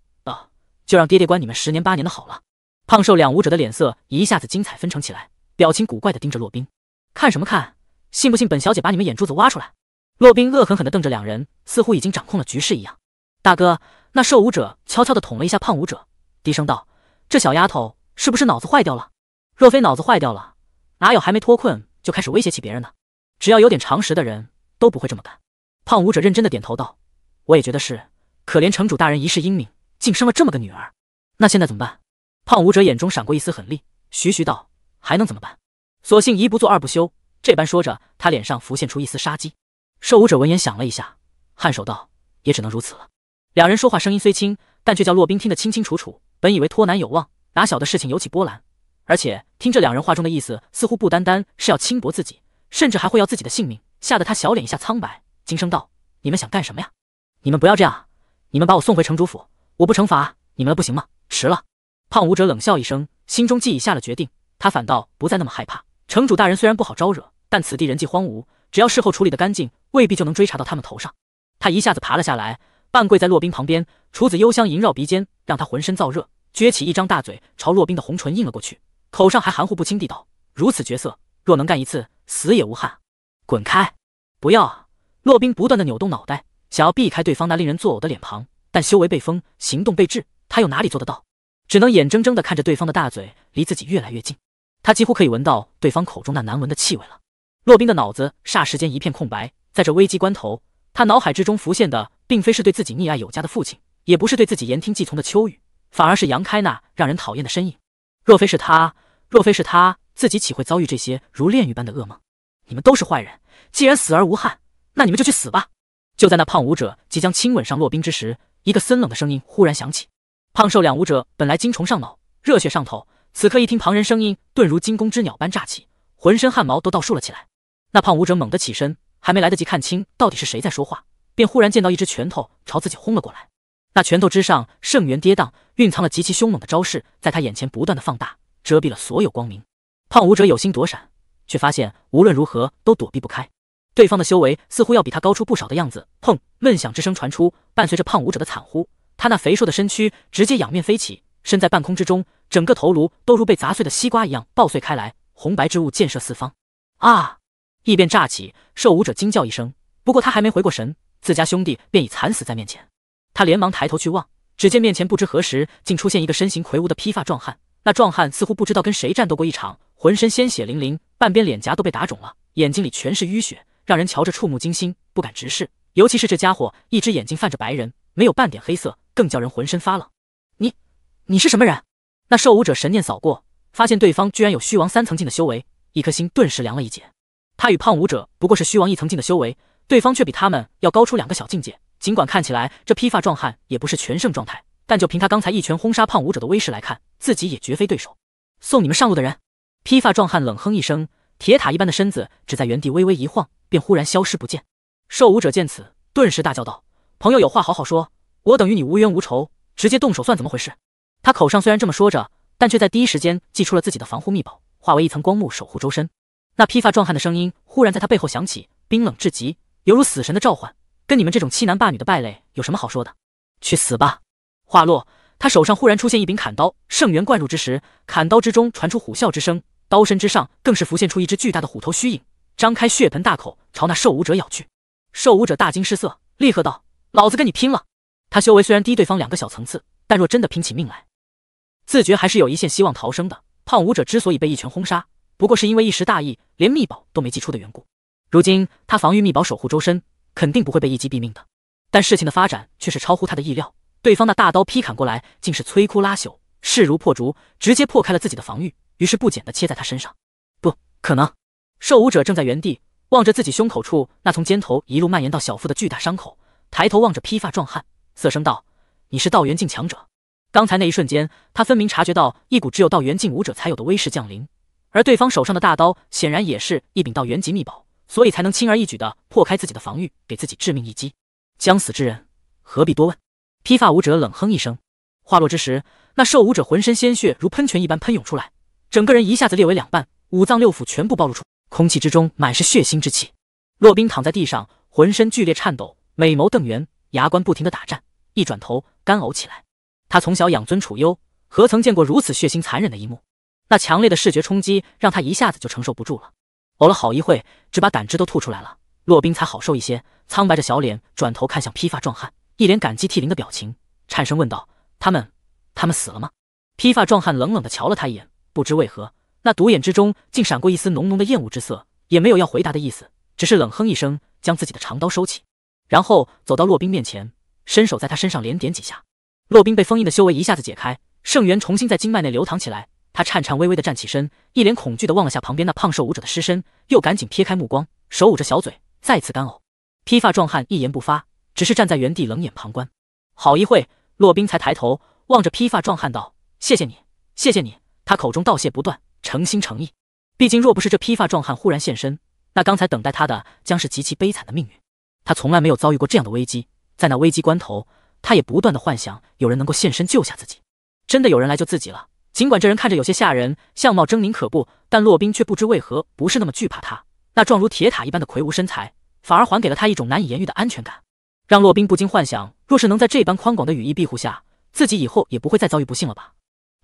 就让爹爹关你们十年八年的好了。胖瘦两舞者的脸色一下子精彩纷呈起来，表情古怪的盯着洛宾，看什么看？信不信本小姐把你们眼珠子挖出来？洛宾恶狠狠的瞪着两人，似乎已经掌控了局势一样。大哥，那瘦舞者悄悄的捅了一下胖舞者，低声道：“这小丫头是不是脑子坏掉了？若非脑子坏掉了，哪有还没脱困就开始威胁起别人呢？只要有点常识的人都不会这么干。”胖舞者认真的点头道：“我也觉得是，可怜城主大人一世英明。”竟生了这么个女儿，那现在怎么办？胖舞者眼中闪过一丝狠厉，徐徐道：“还能怎么办？索性一不做二不休。”这般说着，他脸上浮现出一丝杀机。瘦舞者闻言想了一下，颔首道：“也只能如此了。”两人说话声音虽轻，但却叫洛宾听得清清楚楚。本以为托难有望，哪晓得事情有起波澜，而且听这两人话中的意思，似乎不单单是要轻薄自己，甚至还会要自己的性命，吓得他小脸一下苍白，惊声道：“你们想干什么呀？你们不要这样！你们把我送回城主府！”我不惩罚你们了，不行吗？迟了。胖舞者冷笑一声，心中既已下了决定，他反倒不再那么害怕。城主大人虽然不好招惹，但此地人迹荒芜，只要事后处理的干净，未必就能追查到他们头上。他一下子爬了下来，半跪在洛宾旁边，楚子幽香萦绕鼻尖，让他浑身燥热，撅起一张大嘴朝洛宾的红唇印了过去，口上还含糊不清地道：“如此角色，若能干一次，死也无憾。”滚开！不要啊！洛宾不断的扭动脑袋，想要避开对方那令人作呕的脸庞。但修为被封，行动被制，他又哪里做得到？只能眼睁睁的看着对方的大嘴离自己越来越近，他几乎可以闻到对方口中那难闻的气味了。洛宾的脑子霎时间一片空白，在这危机关头，他脑海之中浮现的并非是对自己溺爱有加的父亲，也不是对自己言听计从的秋雨，反而是杨开那让人讨厌的身影。若非是他，若非是他，自己岂会遭遇这些如炼狱般的噩梦？你们都是坏人，既然死而无憾，那你们就去死吧！就在那胖舞者即将亲吻上洛宾之时，一个森冷的声音忽然响起，胖瘦两武者本来精虫上脑，热血上头，此刻一听旁人声音，顿如惊弓之鸟般炸起，浑身汗毛都倒竖了起来。那胖舞者猛地起身，还没来得及看清到底是谁在说话，便忽然见到一只拳头朝自己轰了过来。那拳头之上圣元跌宕，蕴藏了极其凶猛的招式，在他眼前不断的放大，遮蔽了所有光明。胖舞者有心躲闪，却发现无论如何都躲避不开。对方的修为似乎要比他高出不少的样子。砰！闷响之声传出，伴随着胖舞者的惨呼，他那肥硕的身躯直接仰面飞起，身在半空之中，整个头颅都如被砸碎的西瓜一样爆碎开来，红白之物溅射四方。啊！异变乍起，兽舞者惊叫一声，不过他还没回过神，自家兄弟便已惨死在面前。他连忙抬头去望，只见面前不知何时竟出现一个身形魁梧的披发壮汉，那壮汉似乎不知道跟谁战斗过一场，浑身鲜血淋淋，半边脸颊都被打肿了，眼睛里全是淤血。让人瞧着触目惊心，不敢直视。尤其是这家伙，一只眼睛泛着白人，没有半点黑色，更叫人浑身发冷。你，你是什么人？那受武者神念扫过，发现对方居然有虚王三层境的修为，一颗心顿时凉了一截。他与胖武者不过是虚王一层境的修为，对方却比他们要高出两个小境界。尽管看起来这披发壮汉也不是全胜状态，但就凭他刚才一拳轰杀胖武者的威势来看，自己也绝非对手。送你们上路的人。披发壮汉冷哼一声。铁塔一般的身子只在原地微微一晃，便忽然消失不见。受武者见此，顿时大叫道：“朋友有话好好说，我等与你无冤无仇，直接动手算怎么回事？”他口上虽然这么说着，但却在第一时间祭出了自己的防护秘宝，化为一层光幕守护周身。那披发壮汉的声音忽然在他背后响起，冰冷至极，犹如死神的召唤：“跟你们这种欺男霸女的败类有什么好说的？去死吧！”话落，他手上忽然出现一柄砍刀，圣元灌入之时，砍刀之中传出虎啸之声。刀身之上更是浮现出一只巨大的虎头虚影，张开血盆大口朝那兽武者咬去。兽武者大惊失色，厉喝道：“老子跟你拼了！”他修为虽然低对方两个小层次，但若真的拼起命来，自觉还是有一线希望逃生的。胖武者之所以被一拳轰杀，不过是因为一时大意，连秘宝都没祭出的缘故。如今他防御秘宝守护周身，肯定不会被一击毙命的。但事情的发展却是超乎他的意料，对方那大刀劈砍过来，竟是摧枯拉朽，势如破竹，直接破开了自己的防御。于是不减的切在他身上，不可能！受武者正在原地望着自己胸口处那从肩头一路蔓延到小腹的巨大伤口，抬头望着披发壮汉，色声道：“你是道元境强者？刚才那一瞬间，他分明察觉到一股只有道元境武者才有的威势降临，而对方手上的大刀显然也是一柄道元级秘宝，所以才能轻而易举的破开自己的防御，给自己致命一击。将死之人何必多问？”披发武者冷哼一声，话落之时，那受武者浑身鲜血如喷泉一般喷涌出来。整个人一下子裂为两半，五脏六腑全部暴露出，空气之中满是血腥之气。洛宾躺在地上，浑身剧烈颤抖，美眸瞪圆，牙关不停的打颤。一转头，干呕起来。他从小养尊处优，何曾见过如此血腥残忍的一幕？那强烈的视觉冲击让他一下子就承受不住了，呕了好一会，只把胆汁都吐出来了。洛宾才好受一些，苍白着小脸，转头看向披发壮汉，一脸感激涕零的表情，颤声问道：“他们，他们死了吗？”披发壮汉冷冷的瞧了他一眼。不知为何，那独眼之中竟闪过一丝浓浓的厌恶之色，也没有要回答的意思，只是冷哼一声，将自己的长刀收起，然后走到洛宾面前，伸手在他身上连点几下。洛宾被封印的修为一下子解开，圣元重新在经脉内流淌起来。他颤颤巍巍的站起身，一脸恐惧的望了下旁边那胖瘦舞者的尸身，又赶紧撇开目光，手捂着小嘴，再次干呕。披发壮汉一言不发，只是站在原地冷眼旁观。好一会，洛宾才抬头望着披发壮汉道：“谢谢你，谢谢你。”他口中道谢不断，诚心诚意。毕竟若不是这披发壮汉忽然现身，那刚才等待他的将是极其悲惨的命运。他从来没有遭遇过这样的危机，在那危机关头，他也不断的幻想有人能够现身救下自己。真的有人来救自己了。尽管这人看着有些吓人，相貌狰狞可怖，但洛宾却不知为何不是那么惧怕他。那壮如铁塔一般的魁梧身材，反而还给了他一种难以言喻的安全感，让洛宾不禁幻想，若是能在这般宽广的羽翼庇护下，自己以后也不会再遭遇不幸了吧。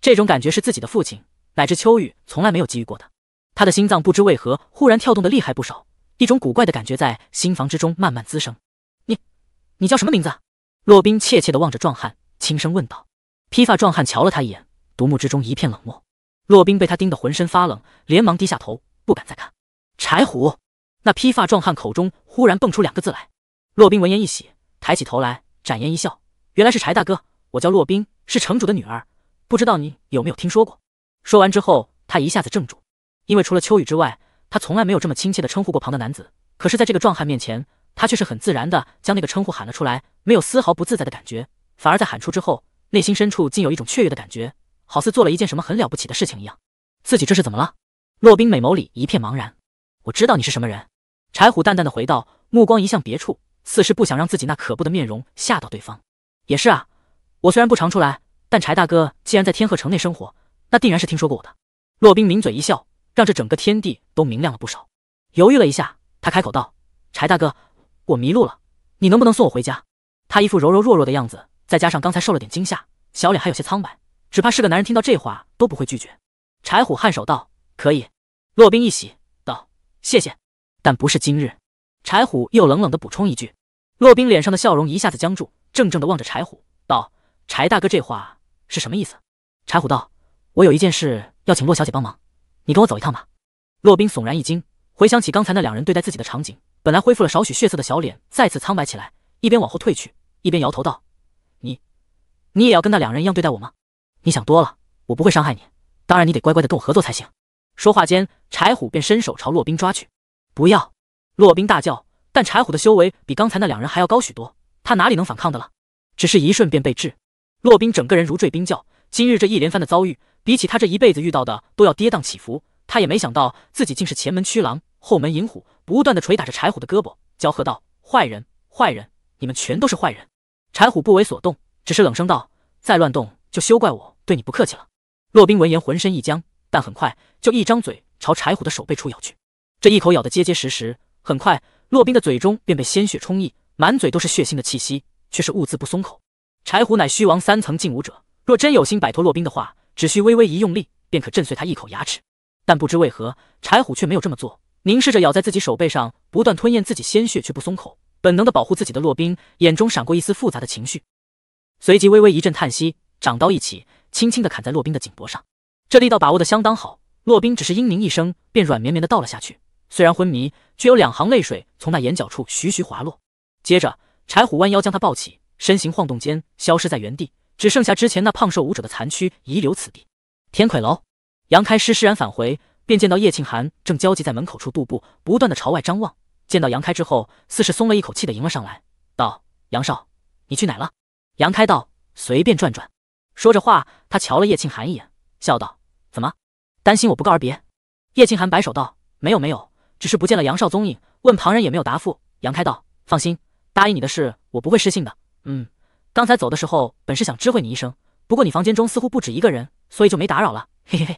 这种感觉是自己的父亲乃至秋雨从来没有给予过的。他的心脏不知为何忽然跳动的厉害不少，一种古怪的感觉在心房之中慢慢滋生。你，你叫什么名字？洛宾怯怯地望着壮汉，轻声问道。披发壮汉瞧了他一眼，独目之中一片冷漠。洛宾被他盯得浑身发冷，连忙低下头，不敢再看。柴虎，那披发壮汉口中忽然蹦出两个字来。洛宾闻言一喜，抬起头来，展颜一笑，原来是柴大哥。我叫洛宾，是城主的女儿。不知道你有没有听说过？说完之后，他一下子怔住，因为除了秋雨之外，他从来没有这么亲切的称呼过旁的男子。可是，在这个壮汉面前，他却是很自然的将那个称呼喊了出来，没有丝毫不自在的感觉，反而在喊出之后，内心深处竟有一种雀跃的感觉，好似做了一件什么很了不起的事情一样。自己这是怎么了？洛宾美眸里一片茫然。我知道你是什么人，柴虎淡淡的回道，目光移向别处，似是不想让自己那可怖的面容吓到对方。也是啊，我虽然不常出来。但柴大哥既然在天鹤城内生活，那定然是听说过我的。洛宾抿嘴一笑，让这整个天地都明亮了不少。犹豫了一下，他开口道：“柴大哥，我迷路了，你能不能送我回家？”他一副柔柔弱弱的样子，再加上刚才受了点惊吓，小脸还有些苍白，只怕是个男人听到这话都不会拒绝。柴虎颔首道：“可以。”洛宾一喜道：“谢谢。”但不是今日。柴虎又冷冷的补充一句。洛宾脸上的笑容一下子僵住，怔怔的望着柴虎道：“柴大哥这话。”是什么意思？柴虎道：“我有一件事要请骆小姐帮忙，你跟我走一趟吧。”骆宾悚然一惊，回想起刚才那两人对待自己的场景，本来恢复了少许血色的小脸再次苍白起来，一边往后退去，一边摇头道：“你，你也要跟那两人一样对待我吗？你想多了，我不会伤害你，当然你得乖乖的跟我合作才行。”说话间，柴虎便伸手朝骆宾抓去。“不要！”骆宾大叫，但柴虎的修为比刚才那两人还要高许多，他哪里能反抗的了？只是一瞬便被制。洛宾整个人如坠冰窖，今日这一连番的遭遇，比起他这一辈子遇到的都要跌宕起伏。他也没想到自己竟是前门驱狼，后门引虎，不断的捶打着柴虎的胳膊，娇喝道：“坏人，坏人，你们全都是坏人！”柴虎不为所动，只是冷声道：“再乱动，就休怪我对你不客气了。”洛宾闻言，浑身一僵，但很快就一张嘴朝柴虎的手背处咬去，这一口咬得结结实实，很快洛宾的嘴中便被鲜血充溢，满嘴都是血腥的气息，却是兀自不松口。柴虎乃虚王三层近武者，若真有心摆脱洛冰的话，只需微微一用力，便可震碎他一口牙齿。但不知为何，柴虎却没有这么做，凝视着咬在自己手背上、不断吞咽自己鲜血却不松口、本能的保护自己的洛冰，眼中闪过一丝复杂的情绪，随即微微一阵叹息，掌刀一起，轻轻的砍在洛冰的颈脖上。这力道把握的相当好，洛冰只是嘤咛一声，便软绵绵的倒了下去。虽然昏迷，却有两行泪水从那眼角处徐徐滑落。接着，柴虎弯腰将他抱起。身形晃动间，消失在原地，只剩下之前那胖瘦舞者的残躯遗留此地。天魁楼，杨开师释然返回，便见到叶庆寒正焦急在门口处踱步，不断的朝外张望。见到杨开之后，似是松了一口气的迎了上来，道：“杨少，你去哪了？”杨开道：“随便转转。”说着话，他瞧了叶庆寒一眼，笑道：“怎么，担心我不告而别？”叶庆寒摆手道：“没有没有，只是不见了杨少踪影，问旁人也没有答复。”杨开道：“放心，答应你的事，我不会失信的。”嗯，刚才走的时候本是想知会你一声，不过你房间中似乎不止一个人，所以就没打扰了。嘿嘿嘿，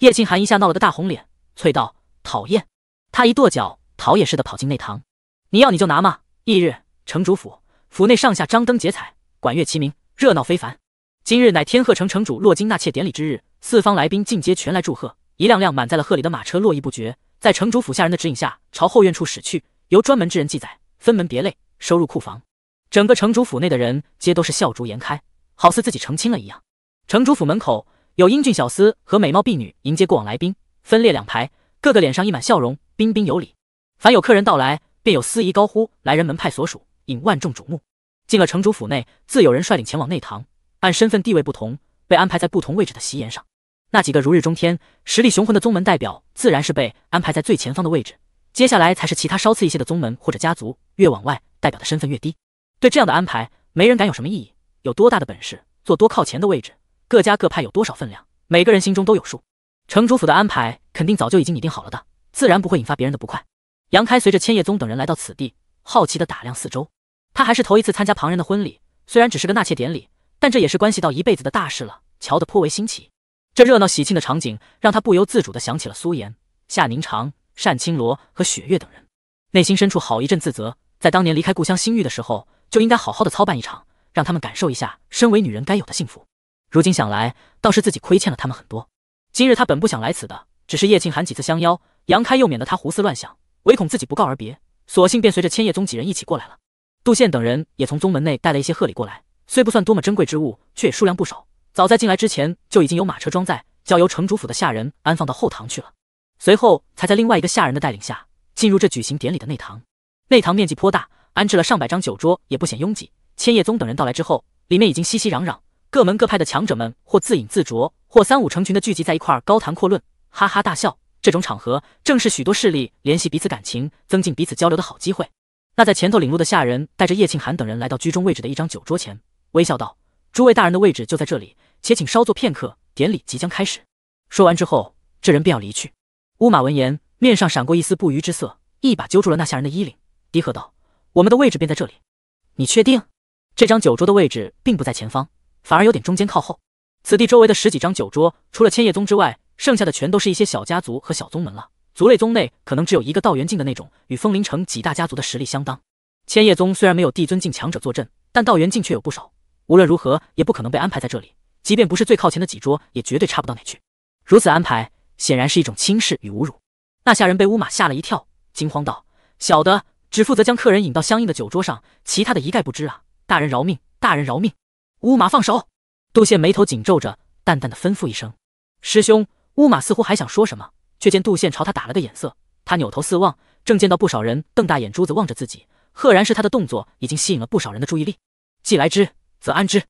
叶庆寒一下闹了个大红脸，啐道：“讨厌！”他一跺脚，逃也似的跑进内堂。你要你就拿嘛。翌日，城主府府内上下张灯结彩，管乐齐鸣，热闹非凡。今日乃天鹤城城主洛金纳妾典礼之日，四方来宾尽皆全来祝贺。一辆辆满载了贺礼的马车络绎不绝，在城主府下人的指引下，朝后院处驶去。由专门之人记载，分门别类收入库房。整个城主府内的人皆都是笑逐颜开，好似自己成亲了一样。城主府门口有英俊小厮和美貌婢女迎接过往来宾，分列两排，个个脸上溢满笑容，彬彬有礼。凡有客人到来，便有司仪高呼来人门派所属，引万众瞩目。进了城主府内，自有人率领前往内堂，按身份地位不同，被安排在不同位置的席沿上。那几个如日中天、实力雄浑的宗门代表，自然是被安排在最前方的位置，接下来才是其他稍次一些的宗门或者家族，越往外，代表的身份越低。对这样的安排，没人敢有什么异议。有多大的本事，坐多靠前的位置；各家各派有多少分量，每个人心中都有数。城主府的安排肯定早就已经拟定好了的，自然不会引发别人的不快。杨开随着千叶宗等人来到此地，好奇地打量四周。他还是头一次参加旁人的婚礼，虽然只是个纳妾典礼，但这也是关系到一辈子的大事了，瞧得颇为新奇。这热闹喜庆的场景，让他不由自主地想起了苏颜、夏凝长、单青罗和雪月等人，内心深处好一阵自责。在当年离开故乡新域的时候。就应该好好的操办一场，让他们感受一下身为女人该有的幸福。如今想来，倒是自己亏欠了他们很多。今日他本不想来此的，只是叶庆寒几次相邀，杨开又免得他胡思乱想，唯恐自己不告而别，索性便随着千叶宗几人一起过来了。杜宪等人也从宗门内带了一些贺礼过来，虽不算多么珍贵之物，却也数量不少。早在进来之前，就已经有马车装载，交由城主府的下人安放到后堂去了。随后才在另外一个下人的带领下，进入这举行典礼的内堂。内堂面积颇大。安置了上百张酒桌，也不显拥挤。千叶宗等人到来之后，里面已经熙熙攘攘，各门各派的强者们或自饮自酌，或三五成群的聚集在一块儿高谈阔论，哈哈大笑。这种场合正是许多势力联系彼此感情、增进彼此交流的好机会。那在前头领路的下人带着叶庆寒等人来到居中位置的一张酒桌前，微笑道：“诸位大人的位置就在这里，且请稍坐片刻，典礼即将开始。”说完之后，这人便要离去。乌马闻言，面上闪过一丝不愉之色，一把揪住了那下人的衣领，低喝道。我们的位置便在这里，你确定？这张酒桌的位置并不在前方，反而有点中间靠后。此地周围的十几张酒桌，除了千叶宗之外，剩下的全都是一些小家族和小宗门了。族类宗内可能只有一个道元境的那种，与风林城几大家族的实力相当。千叶宗虽然没有帝尊境强者坐镇，但道元境却有不少。无论如何，也不可能被安排在这里。即便不是最靠前的几桌，也绝对差不到哪去。如此安排，显然是一种轻视与侮辱。那下人被乌马吓了一跳，惊慌道：“小的。”只负责将客人引到相应的酒桌上，其他的一概不知啊！大人饶命，大人饶命！乌马放手。杜宪眉头紧皱着，淡淡的吩咐一声：“师兄。”乌马似乎还想说什么，却见杜宪朝他打了个眼色，他扭头四望，正见到不少人瞪大眼珠子望着自己，赫然是他的动作已经吸引了不少人的注意力。既来之，则安之。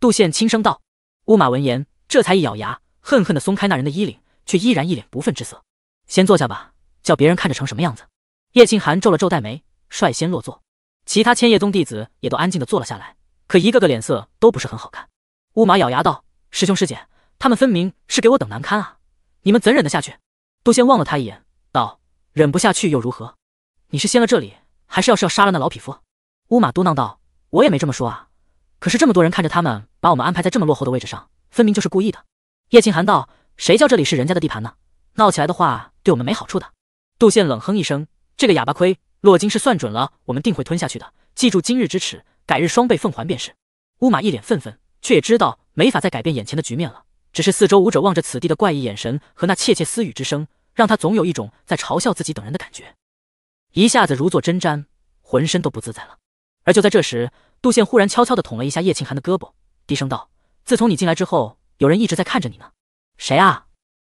杜宪轻声道。乌马闻言，这才一咬牙，恨恨的松开那人的衣领，却依然一脸不忿之色。先坐下吧，叫别人看着成什么样子？叶庆寒皱了皱黛眉。率先落座，其他千叶宗弟子也都安静的坐了下来，可一个个脸色都不是很好看。乌马咬牙道：“师兄师姐，他们分明是给我等难堪啊！你们怎忍得下去？”杜宪望了他一眼，道：“忍不下去又如何？你是先了这里，还是要是要杀了那老匹夫？”乌马嘟囔道：“我也没这么说啊，可是这么多人看着他们，把我们安排在这么落后的位置上，分明就是故意的。”叶清寒道：“谁叫这里是人家的地盘呢？闹起来的话，对我们没好处的。”杜宪冷哼一声：“这个哑巴亏。”洛金是算准了，我们定会吞下去的。记住今日之耻，改日双倍奉还便是。乌马一脸愤愤，却也知道没法再改变眼前的局面了。只是四周舞者望着此地的怪异眼神和那窃窃私语之声，让他总有一种在嘲笑自己等人的感觉，一下子如坐针毡，浑身都不自在了。而就在这时，杜宪忽然悄悄地捅了一下叶庆寒的胳膊，低声道：“自从你进来之后，有人一直在看着你呢。谁啊？”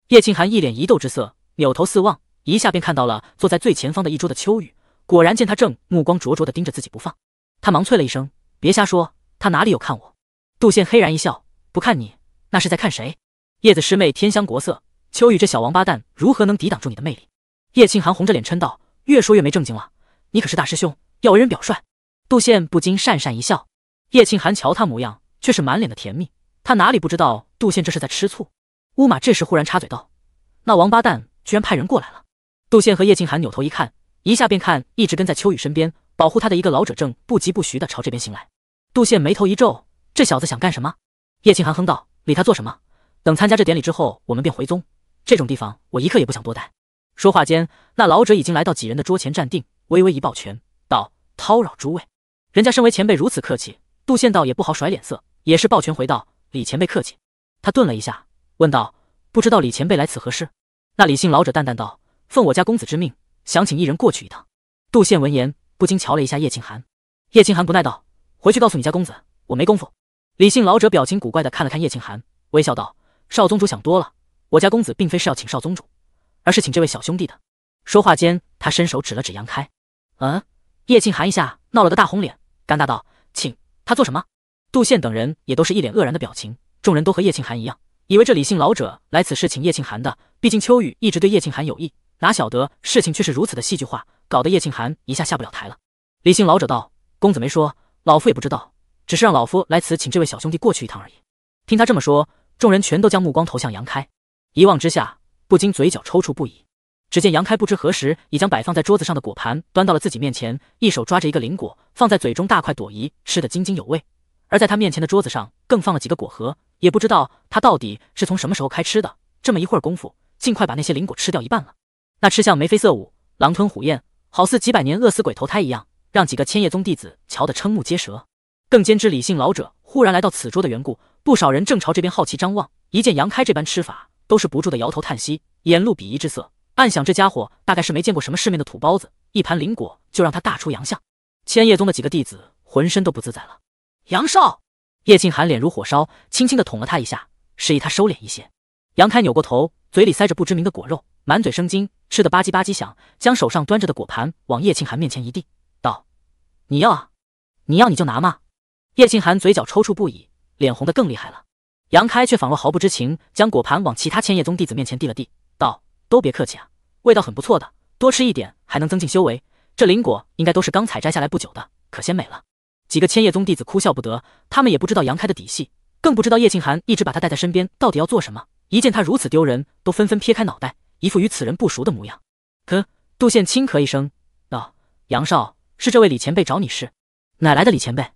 叶庆寒一脸疑窦之色，扭头四望，一下便看到了坐在最前方的一桌的秋雨。果然见他正目光灼灼地盯着自己不放，他忙啐了一声：“别瞎说，他哪里有看我？”杜宪嘿然一笑：“不看你，那是在看谁？叶子师妹天香国色，秋雨这小王八蛋如何能抵挡住你的魅力？”叶庆寒红着脸嗔道：“越说越没正经了，你可是大师兄，要为人表率。”杜宪不禁讪讪一笑。叶庆寒瞧他模样，却是满脸的甜蜜。他哪里不知道杜宪这是在吃醋？乌马这时忽然插嘴道：“那王八蛋居然派人过来了。”杜宪和叶庆寒扭头一看。一下便看，一直跟在秋雨身边保护他的一个老者，正不疾不徐的朝这边行来。杜宪眉头一皱，这小子想干什么？叶清寒哼道：“理他做什么？等参加这典礼之后，我们便回宗。这种地方，我一刻也不想多待。”说话间，那老者已经来到几人的桌前站定，微微一抱拳，道：“叨扰诸位，人家身为前辈如此客气。”杜宪道也不好甩脸色，也是抱拳回道：“李前辈客气。”他顿了一下，问道：“不知道李前辈来此何事？”那李姓老者淡淡道：“奉我家公子之命。”想请一人过去一趟。杜宪闻言，不禁瞧了一下叶庆寒。叶庆寒不耐道：“回去告诉你家公子，我没工夫。”李姓老者表情古怪的看了看叶庆寒，微笑道：“少宗主想多了，我家公子并非是要请少宗主，而是请这位小兄弟的。”说话间，他伸手指了指杨开。嗯，叶庆寒一下闹了个大红脸，尴尬道：“请他做什么？”杜宪等人也都是一脸愕然的表情。众人都和叶庆寒一样，以为这李姓老者来此事请叶庆寒的，毕竟秋雨一直对叶庆寒有意。哪晓得事情却是如此的戏剧化，搞得叶庆寒一下下不了台了。李姓老者道：“公子没说，老夫也不知道，只是让老夫来此请这位小兄弟过去一趟而已。”听他这么说，众人全都将目光投向杨开，一望之下，不禁嘴角抽搐不已。只见杨开不知何时已将摆放在桌子上的果盘端到了自己面前，一手抓着一个灵果放在嘴中大快朵颐，吃得津津有味。而在他面前的桌子上更放了几个果核，也不知道他到底是从什么时候开吃的，这么一会儿功夫，尽快把那些灵果吃掉一半了。那吃相眉飞色舞，狼吞虎咽，好似几百年饿死鬼投胎一样，让几个千叶宗弟子瞧得瞠目结舌。更兼知李姓老者忽然来到此桌的缘故，不少人正朝这边好奇张望。一见杨开这般吃法，都是不住的摇头叹息，眼露鄙夷之色，暗想这家伙大概是没见过什么世面的土包子，一盘灵果就让他大出洋相。千叶宗的几个弟子浑身都不自在了。杨少，叶庆寒脸如火烧，轻轻的捅了他一下，示意他收敛一些。杨开扭过头，嘴里塞着不知名的果肉。满嘴生津，吃的吧唧吧唧响，将手上端着的果盘往叶庆寒面前一递，道：“你要啊，你要你就拿嘛。”叶庆寒嘴角抽搐不已，脸红的更厉害了。杨开却仿若毫不知情，将果盘往其他千叶宗弟子面前递了递，道：“都别客气啊，味道很不错的，多吃一点还能增进修为。这灵果应该都是刚采摘下来不久的，可鲜美了。”几个千叶宗弟子哭笑不得，他们也不知道杨开的底细，更不知道叶庆寒一直把他带在身边到底要做什么。一见他如此丢人，都纷纷撇开脑袋。一副与此人不熟的模样，可杜宪轻咳一声道：“杨少，是这位李前辈找你事？哪来的李前辈？”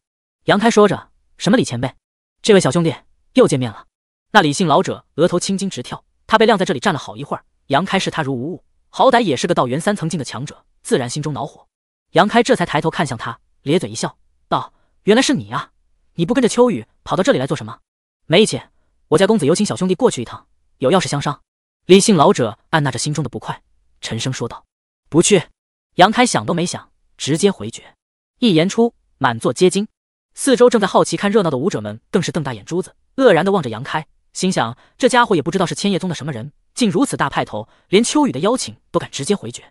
杨开说着：“什么李前辈？这位小兄弟，又见面了。”那李姓老者额头青筋直跳，他被晾在这里站了好一会儿，杨开视他如无物，好歹也是个道元三层境的强者，自然心中恼火。杨开这才抬头看向他，咧嘴一笑道：“原来是你啊！你不跟着秋雨跑到这里来做什么？没意见，我家公子有请小兄弟过去一趟，有要事相商。”李姓老者按捺着心中的不快，沉声说道：“不去。”杨开想都没想，直接回绝。一言出，满座皆惊。四周正在好奇看热闹的武者们更是瞪大眼珠子，愕然地望着杨开，心想：这家伙也不知道是千叶宗的什么人，竟如此大派头，连秋雨的邀请都敢直接回绝，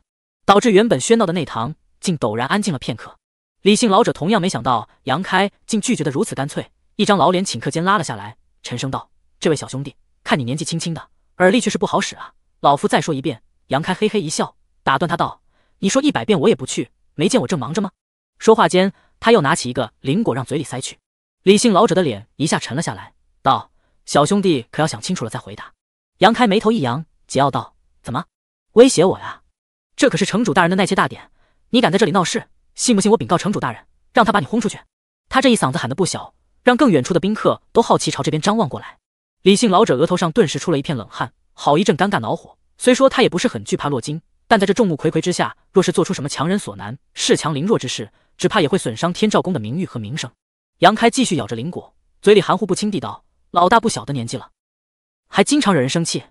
导致原本喧闹的内堂竟陡然安静了片刻。李姓老者同样没想到杨开竟拒绝得如此干脆，一张老脸顷刻间拉了下来，沉声道：“这位小兄弟，看你年纪轻轻的。”耳力却是不好使啊！老夫再说一遍。杨开嘿嘿一笑，打断他道：“你说一百遍我也不去，没见我正忙着吗？”说话间，他又拿起一个灵果，让嘴里塞去。李姓老者的脸一下沉了下来，道：“小兄弟可要想清楚了再回答。”杨开眉头一扬，桀骜道：“怎么？威胁我呀？这可是城主大人的纳妾大典，你敢在这里闹事，信不信我禀告城主大人，让他把你轰出去？”他这一嗓子喊得不小，让更远处的宾客都好奇朝这边张望过来。李姓老者额头上顿时出了一片冷汗，好一阵尴尬恼火。虽说他也不是很惧怕洛金，但在这众目睽睽之下，若是做出什么强人所难、恃强凌弱之事，只怕也会损伤天照宫的名誉和名声。杨开继续咬着灵果，嘴里含糊不清地道：“老大不小的年纪了，还经常惹人生气，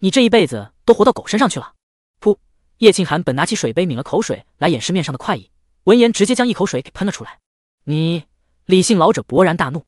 你这一辈子都活到狗身上去了！”噗！叶庆寒本拿起水杯抿了口水来掩饰面上的快意，闻言直接将一口水给喷了出来。你！李姓老者勃然大怒。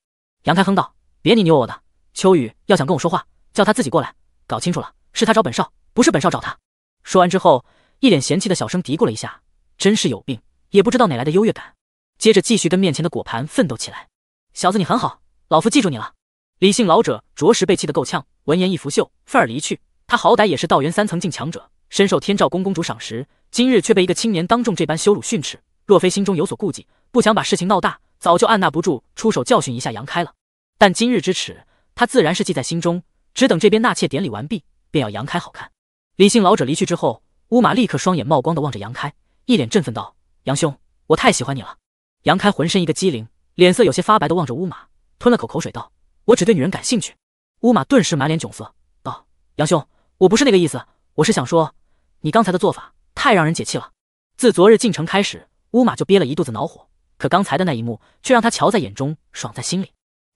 杨开哼道：“别你牛我的。”秋雨要想跟我说话，叫他自己过来，搞清楚了，是他找本少，不是本少找他。说完之后，一脸嫌弃的小声嘀咕了一下，真是有病，也不知道哪来的优越感。接着继续跟面前的果盘奋斗起来。小子，你很好，老夫记住你了。李姓老者着实被气得够呛，闻言一拂袖，愤而离去。他好歹也是道元三层境强者，深受天照宫公主赏识，今日却被一个青年当众这般羞辱训斥，若非心中有所顾忌，不想把事情闹大，早就按捺不住出手教训一下杨开了。但今日之耻。他自然是记在心中，只等这边纳妾典礼完毕，便要杨开好看。李姓老者离去之后，乌马立刻双眼冒光的望着杨开，一脸振奋道：“杨兄，我太喜欢你了。”杨开浑身一个机灵，脸色有些发白的望着乌马，吞了口口水道：“我只对女人感兴趣。”乌马顿时满脸窘色，道：“杨兄，我不是那个意思，我是想说，你刚才的做法太让人解气了。自昨日进城开始，乌马就憋了一肚子恼火，可刚才的那一幕却让他瞧在眼中，爽在心里。”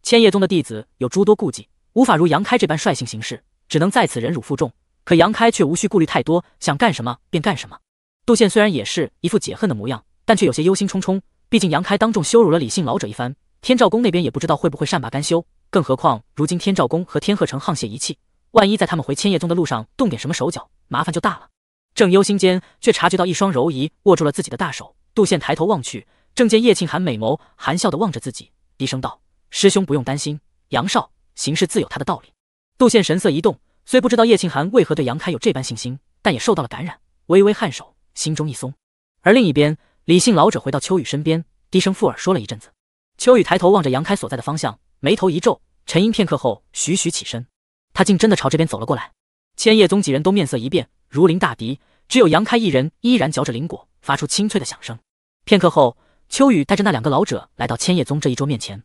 千叶宗的弟子有诸多顾忌，无法如杨开这般率性行事，只能在此忍辱负重。可杨开却无需顾虑太多，想干什么便干什么。杜宪虽然也是一副解恨的模样，但却有些忧心忡忡。毕竟杨开当众羞辱了李姓老者一番，天照宫那边也不知道会不会善罢甘休。更何况如今天照宫和天鹤城沆瀣一气，万一在他们回千叶宗的路上动点什么手脚，麻烦就大了。正忧心间，却察觉到一双柔仪握住了自己的大手。杜宪抬头望去，正见叶庆寒美眸含笑的望着自己，低声道。师兄不用担心，杨少行事自有他的道理。杜宪神色一动，虽不知道叶庆寒为何对杨开有这般信心，但也受到了感染，微微颔首，心中一松。而另一边，李姓老者回到秋雨身边，低声附耳说了一阵子。秋雨抬头望着杨开所在的方向，眉头一皱，沉吟片刻后，徐徐起身。他竟真的朝这边走了过来。千叶宗几人都面色一变，如临大敌。只有杨开一人依然嚼着灵果，发出清脆的响声。片刻后，秋雨带着那两个老者来到千叶宗这一桌面前。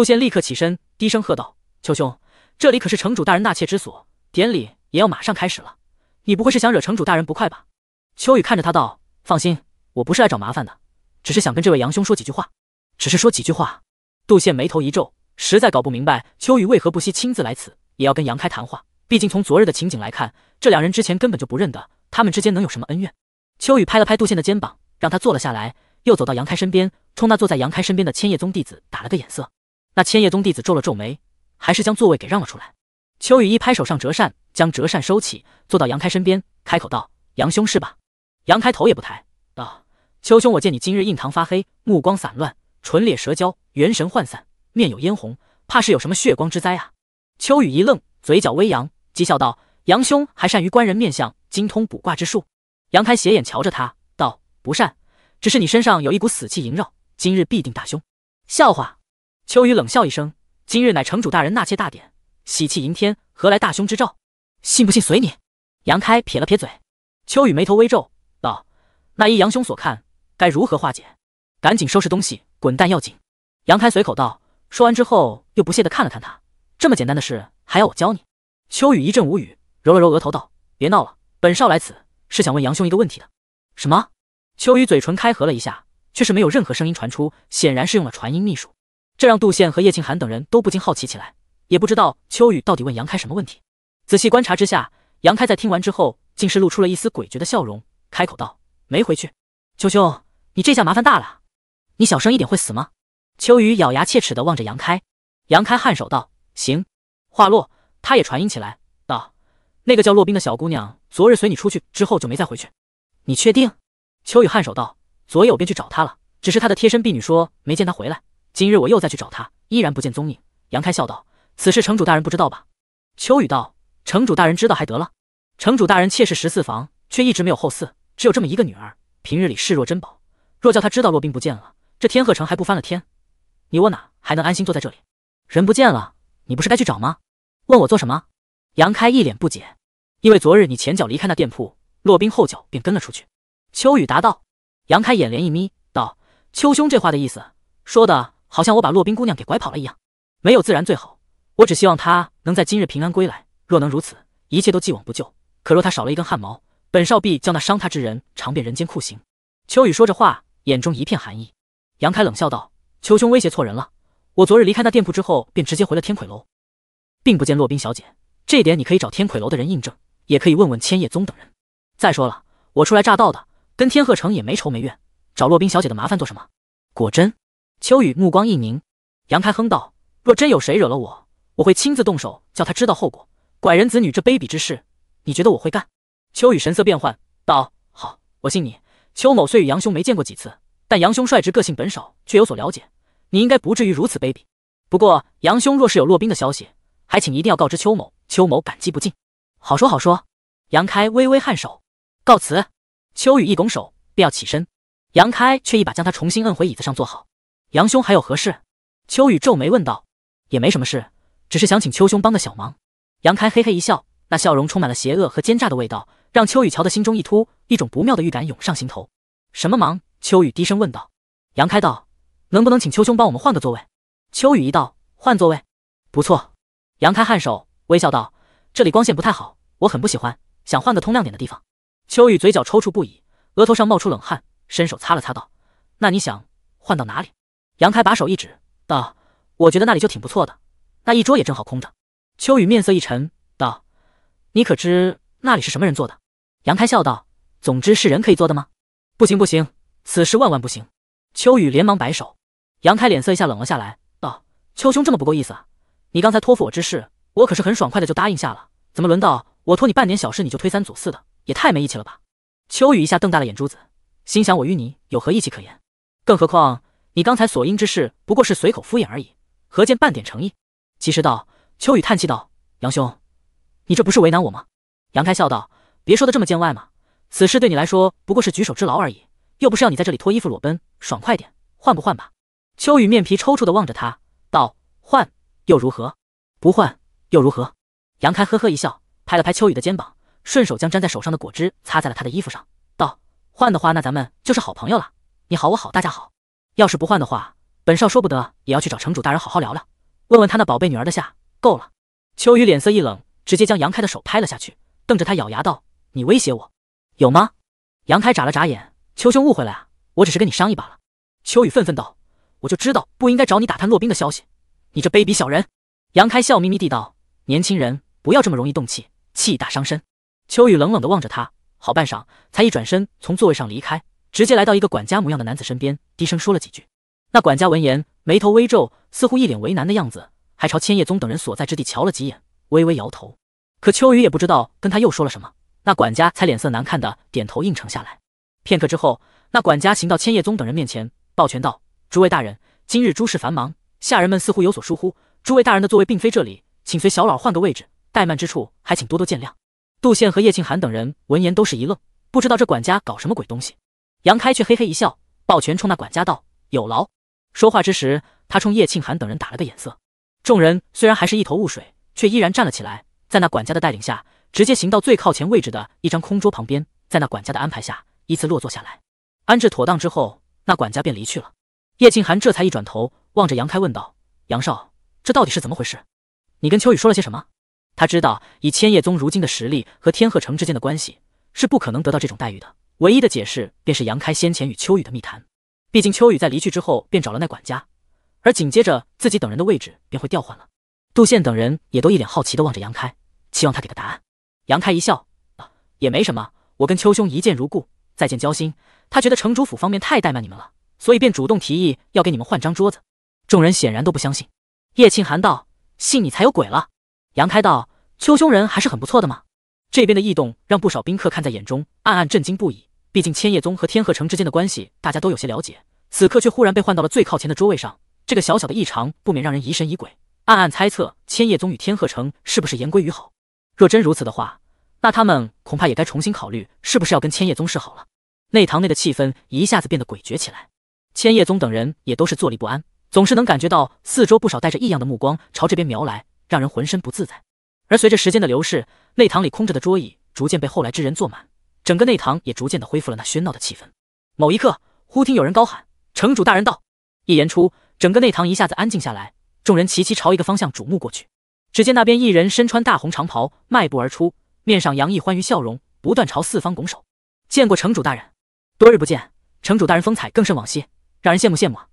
杜宪立刻起身，低声喝道：“秋兄，这里可是城主大人纳妾之所，典礼也要马上开始了。你不会是想惹城主大人不快吧？”秋雨看着他道：“放心，我不是来找麻烦的，只是想跟这位杨兄说几句话。只是说几句话。”杜宪眉头一皱，实在搞不明白秋雨为何不惜亲自来此，也要跟杨开谈话。毕竟从昨日的情景来看，这两人之前根本就不认得，他们之间能有什么恩怨？秋雨拍了拍杜宪的肩膀，让他坐了下来，又走到杨开身边，冲那坐在杨开身边的千叶宗弟子打了个眼色。那千叶宗弟子皱了皱眉，还是将座位给让了出来。秋雨一拍手上折扇，将折扇收起，坐到杨开身边，开口道：“杨兄是吧？”杨开头也不抬，道：“秋兄，我见你今日印堂发黑，目光散乱，唇裂舌焦，元神涣散，面有嫣红，怕是有什么血光之灾啊！”秋雨一愣，嘴角微扬，讥笑道：“杨兄还善于观人面相，精通卜卦之术？”杨开斜眼瞧着他，道：“不善，只是你身上有一股死气萦绕，今日必定大凶。”笑话。秋雨冷笑一声：“今日乃城主大人纳妾大典，喜气盈天，何来大凶之兆？信不信随你。”杨开撇了撇嘴，秋雨眉头微皱道：“那依杨兄所看，该如何化解？”“赶紧收拾东西，滚蛋要紧。”杨开随口道。说完之后，又不屑的看了看他：“这么简单的事，还要我教你？”秋雨一阵无语，揉了揉额头道：“别闹了，本少来此是想问杨兄一个问题的。”“什么？”秋雨嘴唇开合了一下，却是没有任何声音传出，显然是用了传音秘术。这让杜宪和叶庆寒等人都不禁好奇起来，也不知道秋雨到底问杨开什么问题。仔细观察之下，杨开在听完之后，竟是露出了一丝诡谲的笑容，开口道：“没回去，秋兄，你这下麻烦大了。你小声一点会死吗？”秋雨咬牙切齿地望着杨开，杨开颔首道：“行。”话落，他也传音起来道：“那个叫洛冰的小姑娘，昨日随你出去之后就没再回去。你确定？”秋雨颔首道：“昨夜我便去找她了，只是她的贴身婢女说没见她回来。”今日我又再去找他，依然不见踪影。杨开笑道：“此事城主大人不知道吧？”秋雨道：“城主大人知道还得了？城主大人妾室十四房，却一直没有后嗣，只有这么一个女儿，平日里视若珍宝。若叫他知道洛冰不见了，这天鹤城还不翻了天？你我哪还能安心坐在这里？人不见了，你不是该去找吗？问我做什么？”杨开一脸不解，因为昨日你前脚离开那店铺，洛冰后脚便跟了出去。秋雨答道：“杨开眼帘一眯，道：‘秋兄这话的意思，说的……’”好像我把洛宾姑娘给拐跑了一样，没有自然最好。我只希望她能在今日平安归来。若能如此，一切都既往不咎。可若她少了一根汗毛，本少必叫那伤她之人尝遍人间酷刑。秋雨说着话，眼中一片寒意。杨开冷笑道：“秋兄威胁错人了。我昨日离开那店铺之后，便直接回了天魁楼，并不见洛宾小姐。这点你可以找天魁楼的人印证，也可以问问千叶宗等人。再说了，我初来乍到的，跟天鹤城也没仇没怨，找洛宾小姐的麻烦做什么？”果真。秋雨目光一凝，杨开哼道：“若真有谁惹了我，我会亲自动手，叫他知道后果。拐人子女这卑鄙之事，你觉得我会干？”秋雨神色变幻，道：“好，我信你。秋某虽与杨兄没见过几次，但杨兄率直个性本少，却有所了解。你应该不至于如此卑鄙。不过，杨兄若是有骆宾的消息，还请一定要告知秋某，秋某感激不尽。”好说好说。杨开微微颔首，告辞。秋雨一拱手，便要起身，杨开却一把将他重新摁回椅子上坐好。杨兄还有何事？秋雨皱眉问道。也没什么事，只是想请秋兄帮个小忙。杨开嘿嘿一笑，那笑容充满了邪恶和奸诈的味道，让秋雨瞧的心中一突，一种不妙的预感涌上心头。什么忙？秋雨低声问道。杨开道：“能不能请秋兄帮我们换个座位？”秋雨一道：“换座位，不错。杨开颔首，微笑道：“这里光线不太好，我很不喜欢，想换个通亮点的地方。”秋雨嘴角抽搐不已，额头上冒出冷汗，伸手擦了擦，道：“那你想换到哪里？”杨开把手一指，道：“我觉得那里就挺不错的，那一桌也正好空着。”秋雨面色一沉，道：“你可知那里是什么人做的？”杨开笑道：“总之是人可以做的吗？不行不行，此事万万不行！”秋雨连忙摆手。杨开脸色一下冷了下来，道：“秋兄这么不够意思啊！你刚才托付我之事，我可是很爽快的就答应下了，怎么轮到我托你半点小事你就推三阻四的，也太没义气了吧！”秋雨一下瞪大了眼珠子，心想：“我与你有何义气可言？更何况……”你刚才所因之事，不过是随口敷衍而已，何见半点诚意？及时道。秋雨叹气道：“杨兄，你这不是为难我吗？”杨开笑道：“别说的这么见外嘛，此事对你来说不过是举手之劳而已，又不是要你在这里脱衣服裸奔，爽快点，换不换吧？”秋雨面皮抽搐的望着他，道：“换又如何？不换又如何？”杨开呵呵一笑，拍了拍秋雨的肩膀，顺手将粘在手上的果汁擦在了他的衣服上，道：“换的话，那咱们就是好朋友了。你好，我好，大家好。”要是不换的话，本少说不得也要去找城主大人好好聊聊，问问他那宝贝女儿的下。够了！秋雨脸色一冷，直接将杨开的手拍了下去，瞪着他咬牙道：“你威胁我，有吗？”杨开眨了眨眼，秋兄误会了啊，我只是跟你商议罢了。秋雨愤愤道：“我就知道不应该找你打探洛冰的消息，你这卑鄙小人！”杨开笑眯眯地道：“年轻人，不要这么容易动气，气大伤身。”秋雨冷冷地望着他，好半晌，才一转身从座位上离开。直接来到一个管家模样的男子身边，低声说了几句。那管家闻言，眉头微皱，似乎一脸为难的样子，还朝千叶宗等人所在之地瞧了几眼，微微摇头。可秋雨也不知道跟他又说了什么，那管家才脸色难看的点头应承下来。片刻之后，那管家行到千叶宗等人面前，抱拳道：“诸位大人，今日诸事繁忙，下人们似乎有所疏忽，诸位大人的座位并非这里，请随小老换个位置。怠慢之处，还请多多见谅。”杜宪和叶庆寒等人闻言都是一愣，不知道这管家搞什么鬼东西。杨开却嘿嘿一笑，抱拳冲那管家道：“有劳。”说话之时，他冲叶庆寒等人打了个眼色。众人虽然还是一头雾水，却依然站了起来，在那管家的带领下，直接行到最靠前位置的一张空桌旁边。在那管家的安排下，依次落座下来。安置妥当之后，那管家便离去了。叶庆寒这才一转头，望着杨开问道：“杨少，这到底是怎么回事？你跟秋雨说了些什么？”他知道，以千叶宗如今的实力和天鹤城之间的关系，是不可能得到这种待遇的。唯一的解释便是杨开先前与秋雨的密谈，毕竟秋雨在离去之后便找了那管家，而紧接着自己等人的位置便会调换了。杜宪等人也都一脸好奇地望着杨开，期望他给个答案。杨开一笑，啊，也没什么，我跟秋兄一见如故，再见交心。他觉得城主府方面太怠慢你们了，所以便主动提议要给你们换张桌子。众人显然都不相信。叶庆寒道：“信你才有鬼了。”杨开道：“秋兄人还是很不错的嘛。”这边的异动让不少宾客看在眼中，暗暗震惊不已。毕竟千叶宗和天鹤城之间的关系，大家都有些了解。此刻却忽然被换到了最靠前的桌位上，这个小小的异常不免让人疑神疑鬼，暗暗猜测千叶宗与天鹤城是不是言归于好。若真如此的话，那他们恐怕也该重新考虑是不是要跟千叶宗示好了。内堂内的气氛一下子变得诡谲起来，千叶宗等人也都是坐立不安，总是能感觉到四周不少带着异样的目光朝这边瞄来，让人浑身不自在。而随着时间的流逝，内堂里空着的桌椅逐渐被后来之人坐满。整个内堂也逐渐的恢复了那喧闹的气氛。某一刻，忽听有人高喊：“城主大人到！”一言出，整个内堂一下子安静下来，众人齐齐朝一个方向瞩目过去。只见那边一人身穿大红长袍，迈步而出，面上洋溢欢愉笑容，不断朝四方拱手：“见过城主大人，多日不见，城主大人风采更胜往昔，让人羡慕羡慕啊！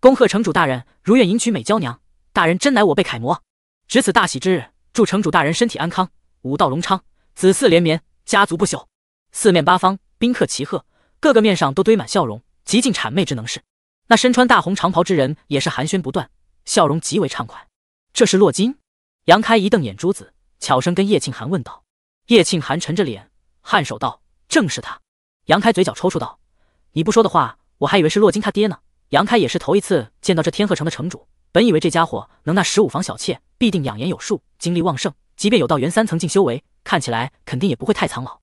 恭贺城主大人如愿迎娶美娇娘，大人真乃我辈楷模。值此大喜之日，祝城主大人身体安康，武道隆昌，子嗣连绵，家族不朽。”四面八方宾客齐贺，各个面上都堆满笑容，极尽谄媚之能事。那身穿大红长袍之人也是寒暄不断，笑容极为畅快。这是洛金？杨开一瞪眼珠子，悄声跟叶庆寒问道。叶庆寒沉着脸，颔首道：“正是他。”杨开嘴角抽搐道：“你不说的话，我还以为是洛金他爹呢。”杨开也是头一次见到这天鹤城的城主，本以为这家伙能纳十五房小妾，必定养颜有术，精力旺盛，即便有道元三层境修为，看起来肯定也不会太苍老。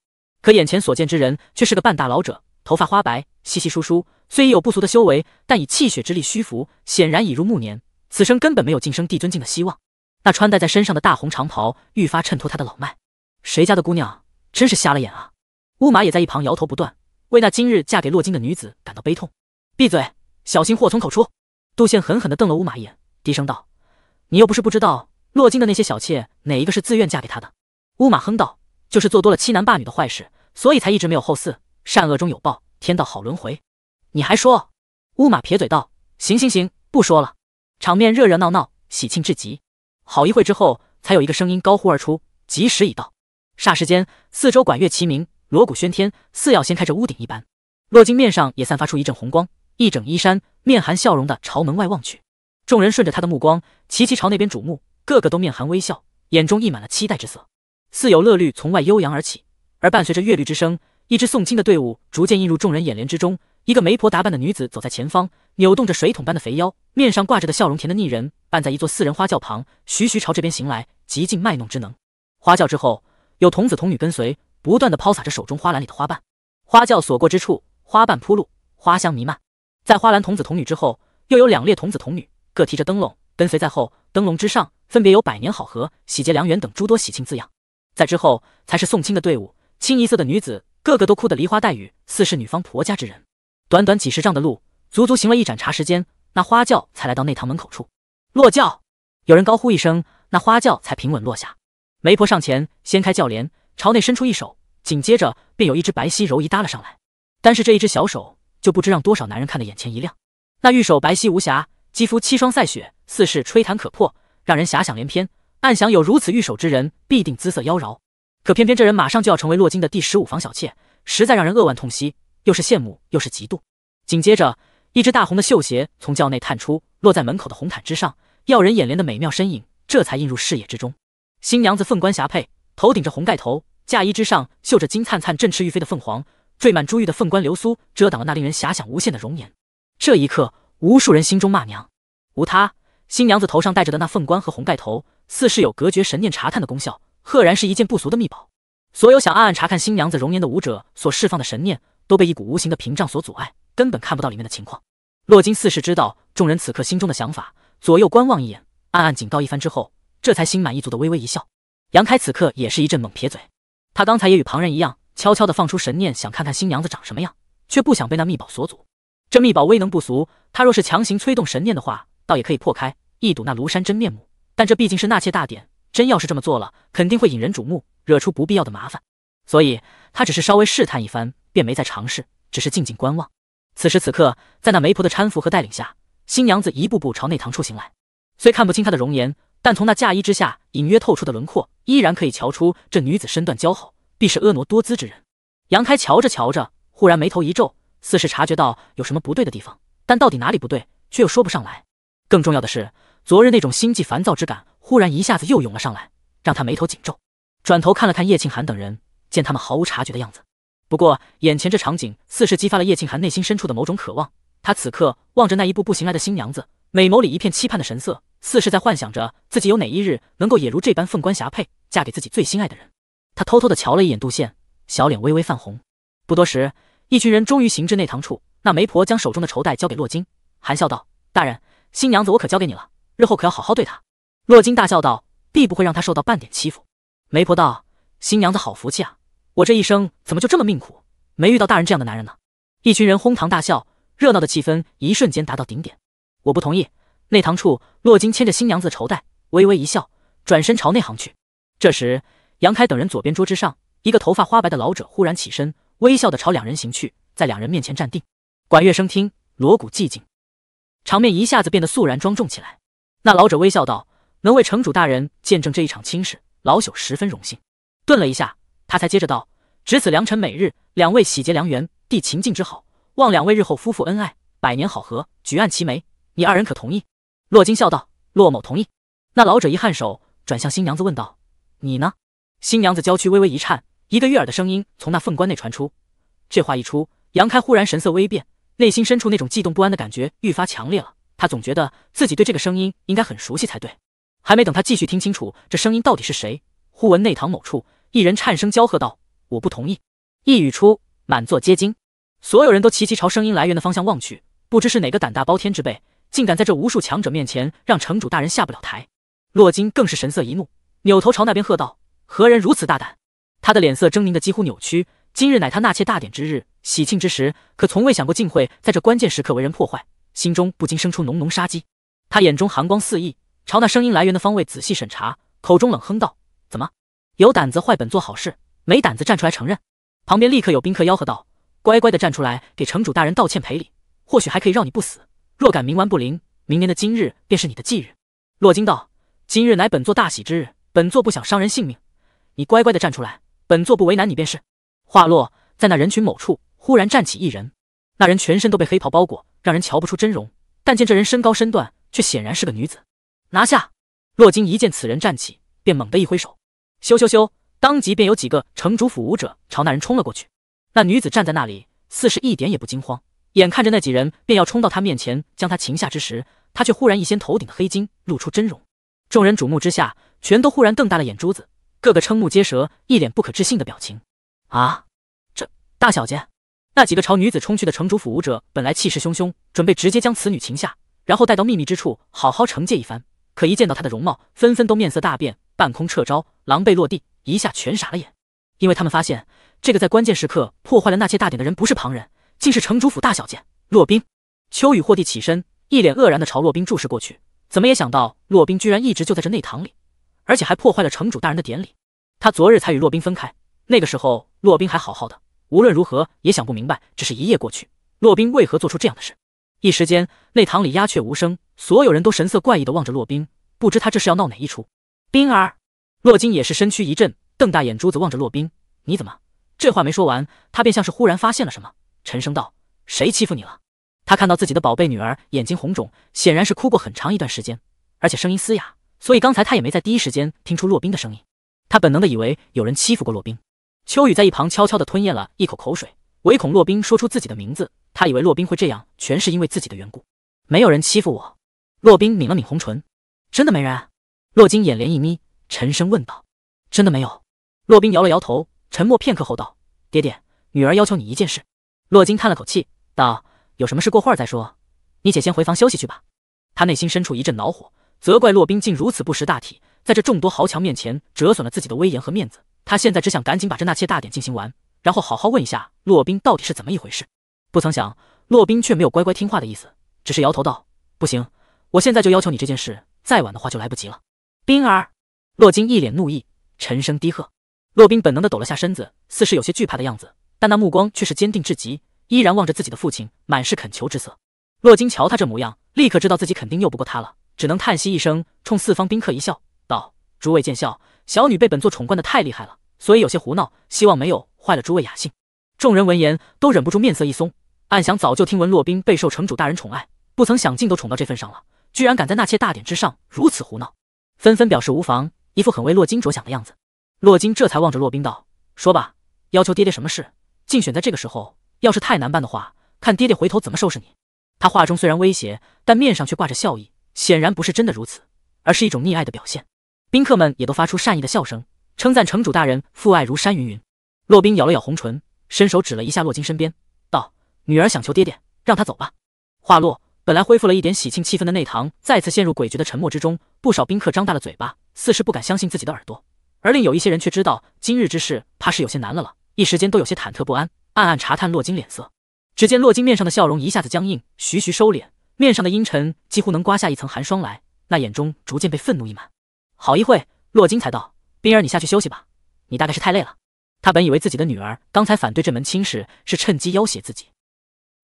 可眼前所见之人却是个半大老者，头发花白，稀稀疏疏。虽已有不俗的修为，但以气血之力虚浮，显然已入暮年。此生根本没有晋升帝尊境的希望。那穿戴在身上的大红长袍愈发衬托他的老迈。谁家的姑娘真是瞎了眼啊！乌马也在一旁摇头不断，为那今日嫁给洛金的女子感到悲痛。闭嘴，小心祸从口出！杜宪狠狠地瞪了乌马一眼，低声道：“你又不是不知道，洛金的那些小妾哪一个是自愿嫁给他的？”乌马哼道：“就是做多了欺男霸女的坏事。”所以才一直没有后嗣。善恶中有报，天道好轮回。你还说？乌马撇嘴道：“行行行，不说了。”场面热热闹闹，喜庆至极。好一会之后，才有一个声音高呼而出：“吉时已到！”霎时间，四周管乐齐鸣，锣鼓喧天，似要掀开这屋顶一般。洛金面上也散发出一阵红光，一整衣衫，面含笑容的朝门外望去。众人顺着他的目光，齐齐朝那边瞩目，个个都面含微笑，眼中溢满了期待之色，似有乐律从外悠扬而起。而伴随着乐律之声，一支送亲的队伍逐渐映入众人眼帘之中。一个媒婆打扮的女子走在前方，扭动着水桶般的肥腰，面上挂着的笑容甜的腻人，伴在一座四人花轿旁，徐徐朝这边行来，极尽卖弄之能。花轿之后有童子童女跟随，不断的抛洒着手中花篮里的花瓣。花轿所过之处，花瓣铺路，花香弥漫。在花篮童子童女之后，又有两列童子童女，各提着灯笼跟随在后，灯笼之上分别有“百年好合”“喜结良缘”等诸多喜庆字样。在之后才是送亲的队伍。清一色的女子，个个都哭得梨花带雨，似是女方婆家之人。短短几十丈的路，足足行了一盏茶时间，那花轿才来到内堂门口处。落轿，有人高呼一声，那花轿才平稳落下。媒婆上前掀开轿帘，朝内伸出一手，紧接着便有一只白皙柔仪搭了上来。但是这一只小手，就不知让多少男人看得眼前一亮。那玉手白皙无瑕，肌肤七霜赛雪，似是吹弹可破，让人遐想连篇。暗想有如此玉手之人，必定姿色妖娆。可偏偏这人马上就要成为洛金的第十五房小妾，实在让人扼腕痛惜，又是羡慕又是嫉妒。紧接着，一只大红的绣鞋从轿内探出，落在门口的红毯之上，耀人眼帘的美妙身影这才映入视野之中。新娘子凤冠霞帔，头顶着红盖头，嫁衣之上绣着金灿灿振翅欲飞的凤凰，缀满珠玉的凤冠流苏遮挡了那令人遐想无限的容颜。这一刻，无数人心中骂娘。无他，新娘子头上戴着的那凤冠和红盖头，似是有隔绝神念查探的功效。赫然是一件不俗的秘宝，所有想暗暗查看新娘子容颜的武者所释放的神念都被一股无形的屏障所阻碍，根本看不到里面的情况。洛金似是知道众人此刻心中的想法，左右观望一眼，暗暗警告一番之后，这才心满意足的微微一笑。杨开此刻也是一阵猛撇嘴，他刚才也与旁人一样，悄悄的放出神念想看看新娘子长什么样，却不想被那秘宝所阻。这秘宝威能不俗，他若是强行催动神念的话，倒也可以破开，一睹那庐山真面目。但这毕竟是纳妾大典。真要是这么做了，肯定会引人瞩目，惹出不必要的麻烦。所以他只是稍微试探一番，便没再尝试，只是静静观望。此时此刻，在那媒婆的搀扶和带领下，新娘子一步步朝内堂处行来。虽看不清她的容颜，但从那嫁衣之下隐约透出的轮廓，依然可以瞧出这女子身段姣好，必是婀娜多姿之人。杨开瞧着瞧着，忽然眉头一皱，似是察觉到有什么不对的地方，但到底哪里不对，却又说不上来。更重要的是，昨日那种心悸烦躁之感。忽然一下子又涌了上来，让他眉头紧皱，转头看了看叶庆寒等人，见他们毫无察觉的样子。不过眼前这场景似是激发了叶庆寒内心深处的某种渴望，他此刻望着那一步步行来的新娘子，美眸里一片期盼的神色，似是在幻想着自己有哪一日能够也如这般凤冠霞帔，嫁给自己最心爱的人。他偷偷的瞧了一眼杜宪，小脸微微泛红。不多时，一群人终于行至内堂处，那媒婆将手中的绸带交给洛金，含笑道：“大人，新娘子我可交给你了，日后可要好好对她。”洛金大笑道：“必不会让他受到半点欺负。”媒婆道：“新娘子好福气啊！我这一生怎么就这么命苦，没遇到大人这样的男人呢？”一群人哄堂大笑，热闹的气氛一瞬间达到顶点。我不同意。内堂处，洛金牵着新娘子的绸带，微微一笑，转身朝内行去。这时，杨开等人左边桌之上，一个头发花白的老者忽然起身，微笑的朝两人行去，在两人面前站定。管乐声听，锣鼓寂静，场面一下子变得肃然庄重起来。那老者微笑道。能为城主大人见证这一场亲事，老朽十分荣幸。顿了一下，他才接着道：“值此良辰美日，两位喜结良缘，缔情尽之好，望两位日后夫妇恩爱，百年好合，举案齐眉。你二人可同意？”洛金笑道：“洛某同意。”那老者一颔首，转向新娘子问道：“你呢？”新娘子娇躯微微一颤，一个悦耳的声音从那凤冠内传出。这话一出，杨开忽然神色微变，内心深处那种悸动不安的感觉愈发强烈了。他总觉得自己对这个声音应该很熟悉才对。还没等他继续听清楚这声音到底是谁，忽闻内堂某处一人颤声娇喝道：“我不同意！”一语出，满座皆惊，所有人都齐齐朝声音来源的方向望去，不知是哪个胆大包天之辈，竟敢在这无数强者面前让城主大人下不了台。洛金更是神色一怒，扭头朝那边喝道：“何人如此大胆？”他的脸色狰狞的几乎扭曲。今日乃他纳妾大典之日，喜庆之时，可从未想过竟会在这关键时刻为人破坏，心中不禁生出浓浓杀机。他眼中寒光四溢。朝那声音来源的方位仔细审查，口中冷哼道：“怎么，有胆子坏本做好事，没胆子站出来承认？”旁边立刻有宾客吆喝道：“乖乖的站出来，给城主大人道歉赔礼，或许还可以饶你不死。若敢冥顽不灵，明年的今日便是你的忌日。”洛金道：“今日乃本座大喜之日，本座不想伤人性命，你乖乖的站出来，本座不为难你便是。”话落，在那人群某处忽然站起一人，那人全身都被黑袍包裹，让人瞧不出真容，但见这人身高身段，却显然是个女子。拿下洛金！一见此人站起，便猛地一挥手，咻咻咻！当即便有几个城主府武者朝那人冲了过去。那女子站在那里，似是一点也不惊慌。眼看着那几人便要冲到他面前将他擒下之时，他却忽然一掀头顶的黑巾，露出真容。众人瞩目之下，全都忽然瞪大了眼珠子，个个瞠目结舌，一脸不可置信的表情。啊！这大小姐！那几个朝女子冲去的城主府武者本来气势汹汹，准备直接将此女擒下，然后带到秘密之处好好惩戒一番。可一见到他的容貌，纷纷都面色大变，半空撤招，狼狈落地，一下全傻了眼，因为他们发现这个在关键时刻破坏了纳妾大典的人不是旁人，竟是城主府大小姐洛冰。秋雨霍地起身，一脸愕然地朝洛冰注视过去，怎么也想到洛冰居然一直就在这内堂里，而且还破坏了城主大人的典礼。他昨日才与洛冰分开，那个时候洛冰还好好的，无论如何也想不明白，只是一夜过去，洛冰为何做出这样的事。一时间，内堂里鸦雀无声，所有人都神色怪异的望着洛冰，不知他这是要闹哪一出。冰儿，洛金也是身躯一震，瞪大眼珠子望着洛冰，你怎么？这话没说完，他便像是忽然发现了什么，沉声道：谁欺负你了？他看到自己的宝贝女儿眼睛红肿，显然是哭过很长一段时间，而且声音嘶哑，所以刚才他也没在第一时间听出洛冰的声音。他本能的以为有人欺负过洛冰。秋雨在一旁悄悄的吞咽了一口口水。唯恐洛宾说出自己的名字，他以为洛宾会这样，全是因为自己的缘故。没有人欺负我。洛宾抿了抿红唇，真的没人？洛金眼帘一眯，沉声问道：“真的没有？”洛宾摇了摇头，沉默片刻后道：“爹爹，女儿要求你一件事。”洛金叹了口气道：“有什么事过会再说，你且先回房休息去吧。”他内心深处一阵恼火，责怪洛宾竟如此不识大体，在这众多豪强面前折损了自己的威严和面子。他现在只想赶紧把这纳妾大典进行完。然后好好问一下洛宾到底是怎么一回事。不曾想，洛宾却没有乖乖听话的意思，只是摇头道：“不行，我现在就要求你这件事，再晚的话就来不及了。”冰儿，洛金一脸怒意，沉声低喝。洛宾本能的抖了下身子，似是有些惧怕的样子，但那目光却是坚定至极，依然望着自己的父亲，满是恳求之色。洛金瞧他这模样，立刻知道自己肯定拗不过他了，只能叹息一声，冲四方宾客一笑，道：“诸位见笑，小女被本座宠惯的太厉害了，所以有些胡闹，希望没有。”坏了诸位雅兴，众人闻言都忍不住面色一松，暗想早就听闻洛宾备受城主大人宠爱，不曾想竟都宠到这份上了，居然敢在纳妾大典之上如此胡闹，纷纷表示无妨，一副很为洛金着想的样子。洛金这才望着洛宾道：“说吧，要求爹爹什么事？竞选在这个时候，要是太难办的话，看爹爹回头怎么收拾你。”他话中虽然威胁，但面上却挂着笑意，显然不是真的如此，而是一种溺爱的表现。宾客们也都发出善意的笑声，称赞城主大人父爱如山。云云。洛冰咬了咬红唇，伸手指了一下洛金身边，道：“女儿想求爹爹，让他走吧。”话落，本来恢复了一点喜庆气氛的内堂，再次陷入诡谲的沉默之中。不少宾客张大了嘴巴，似是不敢相信自己的耳朵；而另有一些人却知道今日之事，怕是有些难了了。一时间都有些忐忑不安，暗暗查探洛金脸色。只见洛金面上的笑容一下子僵硬，徐徐收敛，面上的阴沉几乎能刮下一层寒霜来。那眼中逐渐被愤怒溢满。好一会，洛金才道：“冰儿，你下去休息吧，你大概是太累了。”他本以为自己的女儿刚才反对这门亲事是趁机要挟自己，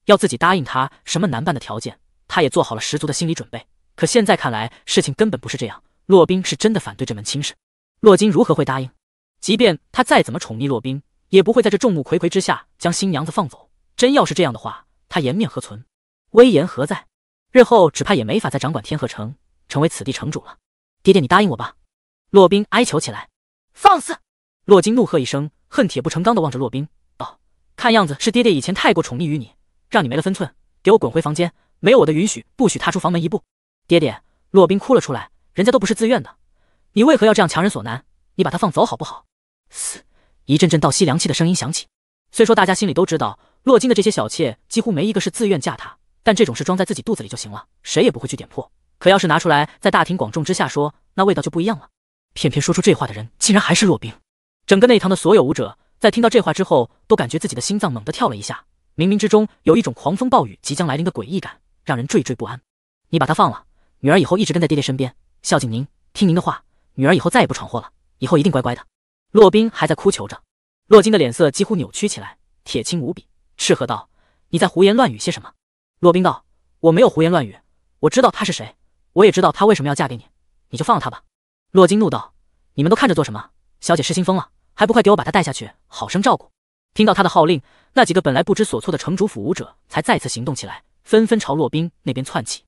要自己答应他什么难办的条件，他也做好了十足的心理准备。可现在看来，事情根本不是这样。洛宾是真的反对这门亲事，洛金如何会答应？即便他再怎么宠溺洛宾，也不会在这众目睽睽之下将新娘子放走。真要是这样的话，他颜面何存？威严何在？日后只怕也没法再掌管天河城，成为此地城主了。爹爹，你答应我吧！洛宾哀求起来，放肆！洛金怒喝一声，恨铁不成钢地望着洛冰，道：“看样子是爹爹以前太过宠溺于你，让你没了分寸。给我滚回房间，没有我的允许，不许踏出房门一步。”爹爹，洛冰哭了出来，人家都不是自愿的，你为何要这样强人所难？你把他放走好不好？”嘶，一阵阵倒吸凉气的声音响起。虽说大家心里都知道，洛金的这些小妾几乎没一个是自愿嫁他，但这种事装在自己肚子里就行了，谁也不会去点破。可要是拿出来在大庭广众之下说，那味道就不一样了。偏偏说出这话的人，竟然还是洛冰。整个内堂的所有舞者在听到这话之后，都感觉自己的心脏猛地跳了一下，冥冥之中有一种狂风暴雨即将来临的诡异感，让人惴惴不安。你把他放了，女儿以后一直跟在爹爹身边，孝敬您，听您的话，女儿以后再也不闯祸了，以后一定乖乖的。洛宾还在哭求着，洛金的脸色几乎扭曲起来，铁青无比，斥喝道：“你在胡言乱语些什么？”洛宾道：“我没有胡言乱语，我知道他是谁，我也知道他为什么要嫁给你，你就放了他吧。”洛金怒道：“你们都看着做什么？”小姐失心疯了，还不快给我把她带下去，好生照顾！听到他的号令，那几个本来不知所措的城主府武者才再次行动起来，纷纷朝洛宾那边窜起。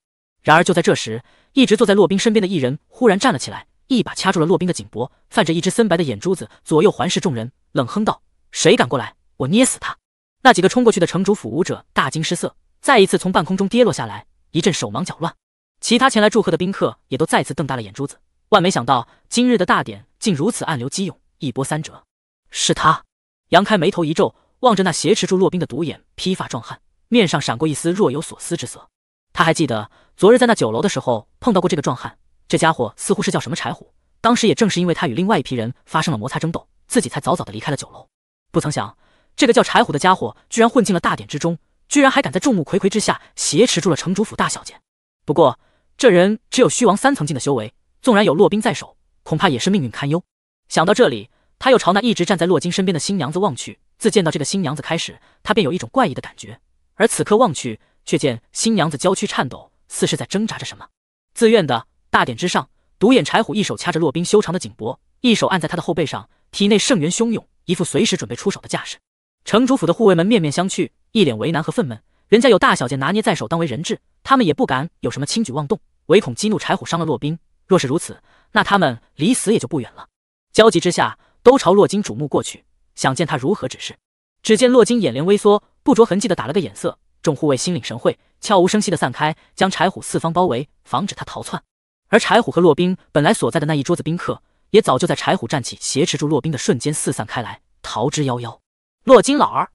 然而就在这时，一直坐在洛宾身边的异人忽然站了起来，一把掐住了洛宾的颈脖，泛着一只森白的眼珠子，左右环视众人，冷哼道：“谁敢过来，我捏死他！”那几个冲过去的城主府武者大惊失色，再一次从半空中跌落下来，一阵手忙脚乱。其他前来祝贺的宾客也都再次瞪大了眼珠子。万没想到，今日的大典竟如此暗流激涌，一波三折。是他，杨开眉头一皱，望着那挟持住骆宾的独眼披发壮汉，面上闪过一丝若有所思之色。他还记得昨日在那酒楼的时候碰到过这个壮汉，这家伙似乎是叫什么柴虎。当时也正是因为他与另外一批人发生了摩擦争斗，自己才早早的离开了酒楼。不曾想，这个叫柴虎的家伙居然混进了大典之中，居然还敢在众目睽睽之下挟持住了城主府大小姐。不过，这人只有虚王三层境的修为。纵然有洛宾在手，恐怕也是命运堪忧。想到这里，他又朝那一直站在洛金身边的新娘子望去。自见到这个新娘子开始，他便有一种怪异的感觉。而此刻望去，却见新娘子娇躯颤抖，似是在挣扎着什么。自愿的大典之上，独眼柴虎一手掐着洛宾修长的颈脖，一手按在他的后背上，体内圣元汹涌，一副随时准备出手的架势。城主府的护卫们面面相觑，一脸为难和愤懑。人家有大小姐拿捏在手当为人质，他们也不敢有什么轻举妄动，唯恐激怒柴虎伤了洛宾。若是如此，那他们离死也就不远了。焦急之下，都朝洛金瞩目过去，想见他如何指示。只见洛金眼帘微缩，不着痕迹的打了个眼色，众护卫心领神会，悄无声息的散开，将柴虎四方包围，防止他逃窜。而柴虎和洛冰本来所在的那一桌子宾客，也早就在柴虎站起挟持住洛冰的瞬间四散开来，逃之夭夭。洛金老儿，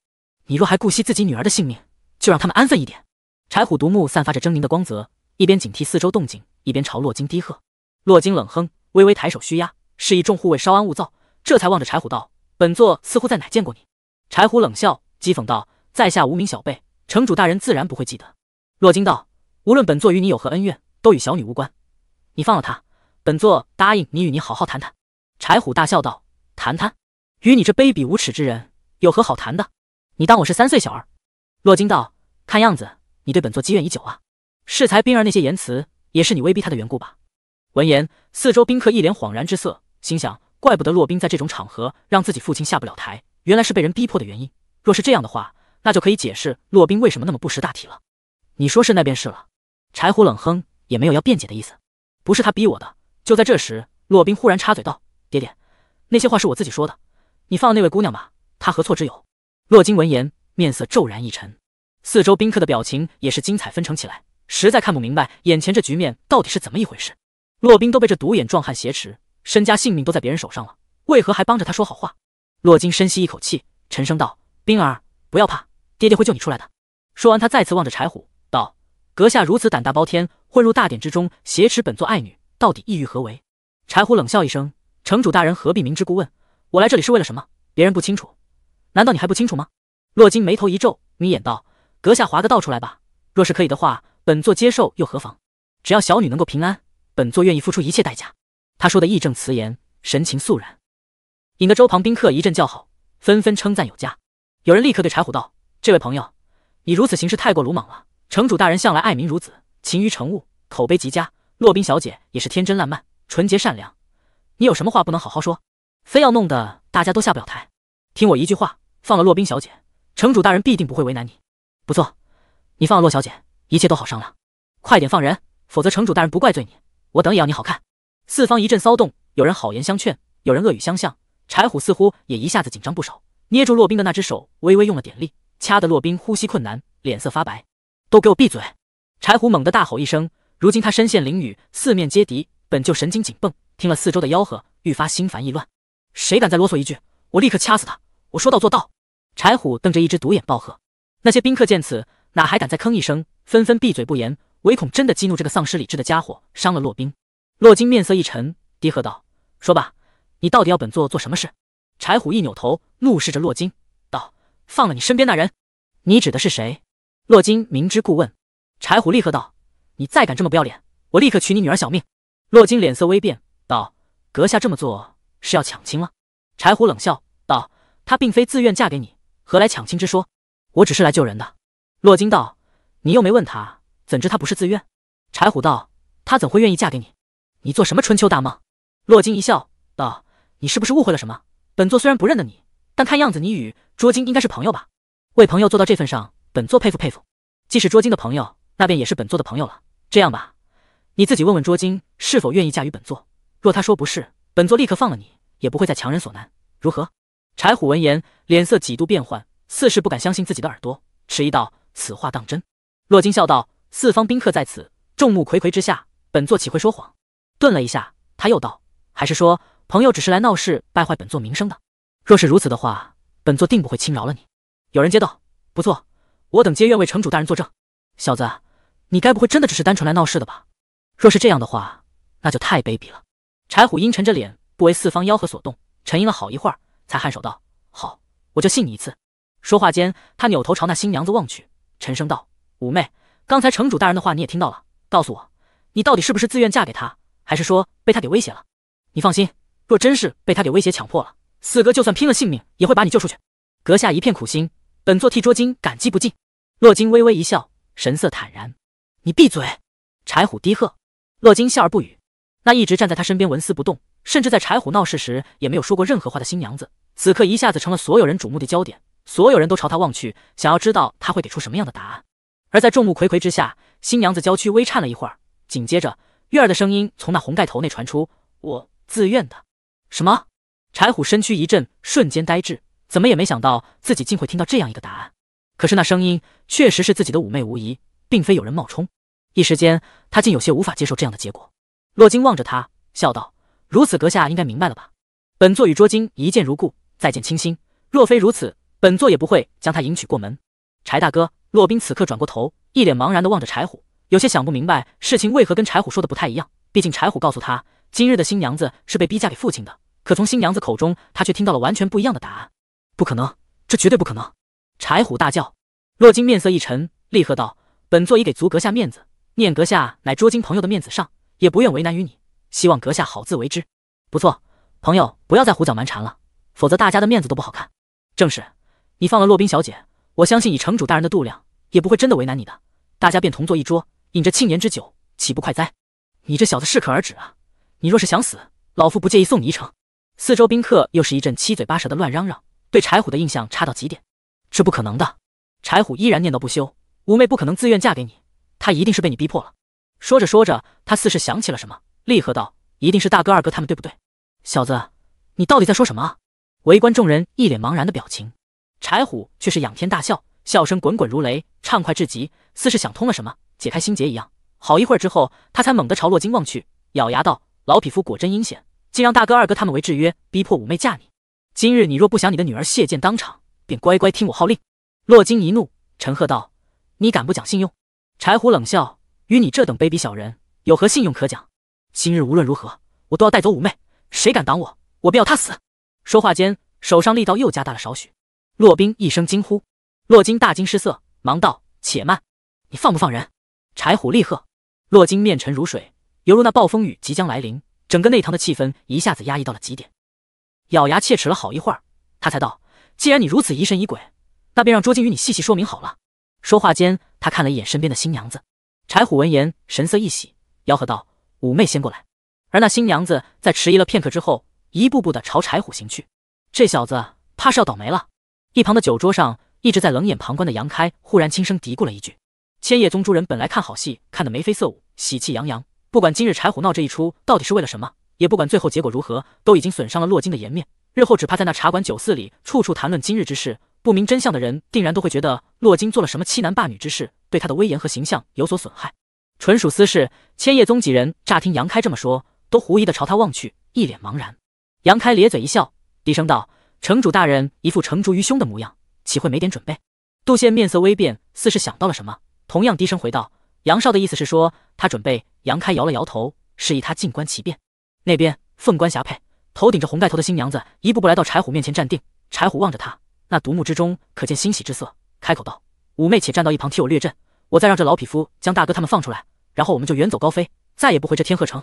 你若还顾惜自己女儿的性命，就让他们安分一点。柴虎独目散发着狰狞的光泽，一边警惕四周动静，一边朝洛金低喝。洛金冷哼，微微抬手虚压，示意众护卫稍安勿躁，这才望着柴虎道：“本座似乎在哪见过你。”柴虎冷笑，讥讽道：“在下无名小辈，城主大人自然不会记得。”洛金道：“无论本座与你有何恩怨，都与小女无关。你放了她，本座答应你与你好好谈谈。”柴虎大笑道：“谈谈？与你这卑鄙无耻之人有何好谈的？你当我是三岁小儿？”洛金道：“看样子你对本座积怨已久啊。适才冰儿那些言辞，也是你威逼他的缘故吧？”闻言，四周宾客一脸恍然之色，心想：怪不得洛宾在这种场合让自己父亲下不了台，原来是被人逼迫的原因。若是这样的话，那就可以解释洛宾为什么那么不识大体了。你说是那便是了。柴胡冷哼，也没有要辩解的意思。不是他逼我的。就在这时，洛宾忽然插嘴道：“爹爹，那些话是我自己说的，你放了那位姑娘吧，她何错之有？”洛金闻言，面色骤然一沉，四周宾客的表情也是精彩纷呈起来，实在看不明白眼前这局面到底是怎么一回事。洛冰都被这独眼壮汉挟持，身家性命都在别人手上了，为何还帮着他说好话？洛金深吸一口气，沉声道：“冰儿，不要怕，爹爹会救你出来的。”说完，他再次望着柴虎，道：“阁下如此胆大包天，混入大典之中，挟持本座爱女，到底意欲何为？”柴虎冷笑一声：“城主大人何必明知故问？我来这里是为了什么？别人不清楚，难道你还不清楚吗？”洛金眉头一皱，眯眼道：“阁下，划个道出来吧。若是可以的话，本座接受又何妨？只要小女能够平安。”本座愿意付出一切代价。他说的义正辞严，神情肃然，引得周旁宾客一阵叫好，纷纷称赞有加。有人立刻对柴虎道：“这位朋友，你如此行事太过鲁莽了。城主大人向来爱民如子，勤于成务，口碑极佳。洛宾小姐也是天真烂漫，纯洁善良。你有什么话不能好好说，非要弄得大家都下不了台？听我一句话，放了洛宾小姐，城主大人必定不会为难你。不错，你放了洛小姐，一切都好商量。快点放人，否则城主大人不怪罪你。”我等也要你好看！四方一阵骚动，有人好言相劝，有人恶语相向。柴虎似乎也一下子紧张不少，捏住洛宾的那只手微微用了点力，掐得洛宾呼吸困难，脸色发白。都给我闭嘴！柴虎猛地大吼一声。如今他身陷囹圄，四面皆敌，本就神经紧绷，听了四周的吆喝，愈发心烦意乱。谁敢再啰嗦一句，我立刻掐死他！我说到做到。柴虎瞪着一只独眼暴喝。那些宾客见此，哪还敢再吭一声，纷纷闭嘴不言。唯恐真的激怒这个丧失理智的家伙，伤了洛冰。洛金面色一沉，低喝道：“说吧，你到底要本座做什么事？”柴虎一扭头，怒视着洛金，道：“放了你身边那人。”“你指的是谁？”洛金明知故问。柴虎厉喝道：“你再敢这么不要脸，我立刻取你女儿小命！”洛金脸色微变，道：“阁下这么做是要抢亲了？”柴虎冷笑道：“她并非自愿嫁给你，何来抢亲之说？我只是来救人的。”洛金道：“你又没问他。”怎知他不是自愿？柴虎道：“他怎会愿意嫁给你？你做什么春秋大梦？”洛金一笑，道：“你是不是误会了什么？本座虽然不认得你，但看样子你与捉金应该是朋友吧？为朋友做到这份上，本座佩服佩服。既是捉金的朋友，那便也是本座的朋友了。这样吧，你自己问问捉金是否愿意嫁与本座。若他说不是，本座立刻放了你，也不会再强人所难，如何？”柴虎闻言，脸色几度变幻，似是不敢相信自己的耳朵，迟疑道：“此话当真？”洛金笑道。四方宾客在此，众目睽睽之下，本座岂会说谎？顿了一下，他又道：“还是说朋友只是来闹事，败坏本座名声的？若是如此的话，本座定不会轻饶了你。”有人接道：“不错，我等皆愿为城主大人作证。”小子，你该不会真的只是单纯来闹事的吧？若是这样的话，那就太卑鄙了。柴虎阴沉着脸，不为四方吆喝所动，沉吟了好一会儿，才颔首道：“好，我就信你一次。”说话间，他扭头朝那新娘子望去，沉声道：“五妹。”刚才城主大人的话你也听到了，告诉我，你到底是不是自愿嫁给他，还是说被他给威胁了？你放心，若真是被他给威胁强迫了，四哥就算拼了性命也会把你救出去。阁下一片苦心，本座替捉金感激不尽。洛金微微一笑，神色坦然。你闭嘴！柴虎低喝。洛金笑而不语。那一直站在他身边纹丝不动，甚至在柴虎闹事时也没有说过任何话的新娘子，此刻一下子成了所有人瞩目的焦点，所有人都朝他望去，想要知道他会给出什么样的答案。而在众目睽睽之下，新娘子娇躯微颤了一会儿，紧接着月儿的声音从那红盖头内传出：“我自愿的。”什么？柴虎身躯一震，瞬间呆滞，怎么也没想到自己竟会听到这样一个答案。可是那声音确实是自己的妩媚无疑，并非有人冒充。一时间，他竟有些无法接受这样的结果。洛金望着他，笑道：“如此，阁下应该明白了吧？本座与拙金一见如故，再见倾心。若非如此，本座也不会将他迎娶过门。”柴大哥，洛宾此刻转过头，一脸茫然地望着柴虎，有些想不明白事情为何跟柴虎说的不太一样。毕竟柴虎告诉他今日的新娘子是被逼嫁给父亲的，可从新娘子口中，他却听到了完全不一样的答案。不可能，这绝对不可能！柴虎大叫。洛金面色一沉，厉喝道：“本座已给足阁下面子，念阁下乃捉金朋友的面子上，也不愿为难于你，希望阁下好自为之。”不错，朋友，不要再胡搅蛮缠了，否则大家的面子都不好看。正是，你放了洛宾小姐。我相信以城主大人的度量，也不会真的为难你的。大家便同坐一桌，饮着庆年之酒，岂不快哉？你这小子适可而止啊！你若是想死，老夫不介意送你一程。四周宾客又是一阵七嘴八舌的乱嚷嚷，对柴虎的印象差到极点。这不可能的！柴虎依然念叨不休。五妹不可能自愿嫁给你，她一定是被你逼迫了。说着说着，他似是想起了什么，厉喝道：“一定是大哥、二哥他们，对不对？”小子，你到底在说什么？围观众人一脸茫然的表情。柴虎却是仰天大笑，笑声滚滚如雷，畅快至极，似是想通了什么，解开心结一样。好一会儿之后，他才猛地朝洛金望去，咬牙道：“老匹夫果真阴险，竟让大哥、二哥他们为制约，逼迫五妹嫁你。今日你若不想你的女儿谢剑当场，便乖乖听我号令。”洛金一怒，沉喝道：“你敢不讲信用？”柴虎冷笑：“与你这等卑鄙小人有何信用可讲？今日无论如何，我都要带走五妹。谁敢挡我，我便要他死。”说话间，手上力道又加大了少许。洛冰一声惊呼，洛金大惊失色，忙道：“且慢，你放不放人？”柴虎厉喝。洛金面沉如水，犹如那暴风雨即将来临，整个内堂的气氛一下子压抑到了极点。咬牙切齿了好一会儿，他才道：“既然你如此疑神疑鬼，那便让卓金与你细细说明好了。”说话间，他看了一眼身边的新娘子。柴虎闻言，神色一喜，吆喝道：“五妹先过来。”而那新娘子在迟疑了片刻之后，一步步的朝柴虎行去。这小子怕是要倒霉了。一旁的酒桌上，一直在冷眼旁观的杨开忽然轻声嘀咕了一句：“千叶宗诸人本来看好戏，看得眉飞色舞，喜气洋洋。不管今日柴虎闹这一出到底是为了什么，也不管最后结果如何，都已经损伤了洛金的颜面。日后只怕在那茶馆酒肆里处处谈论今日之事，不明真相的人定然都会觉得洛金做了什么欺男霸女之事，对他的威严和形象有所损害。纯属私事。”千叶宗几人乍听杨开这么说，都狐疑的朝他望去，一脸茫然。杨开咧嘴一笑，低声道。城主大人一副成竹于胸的模样，岂会没点准备？杜宪面色微变，似是想到了什么，同样低声回道：“杨少的意思是说，他准备。”杨开摇了摇头，示意他静观其变。那边凤冠霞帔，头顶着红盖头的新娘子一步步来到柴虎面前站定。柴虎望着他，那独目之中可见欣喜之色，开口道：“五妹，且站到一旁，替我略阵，我再让这老匹夫将大哥他们放出来，然后我们就远走高飞，再也不回这天鹤城。”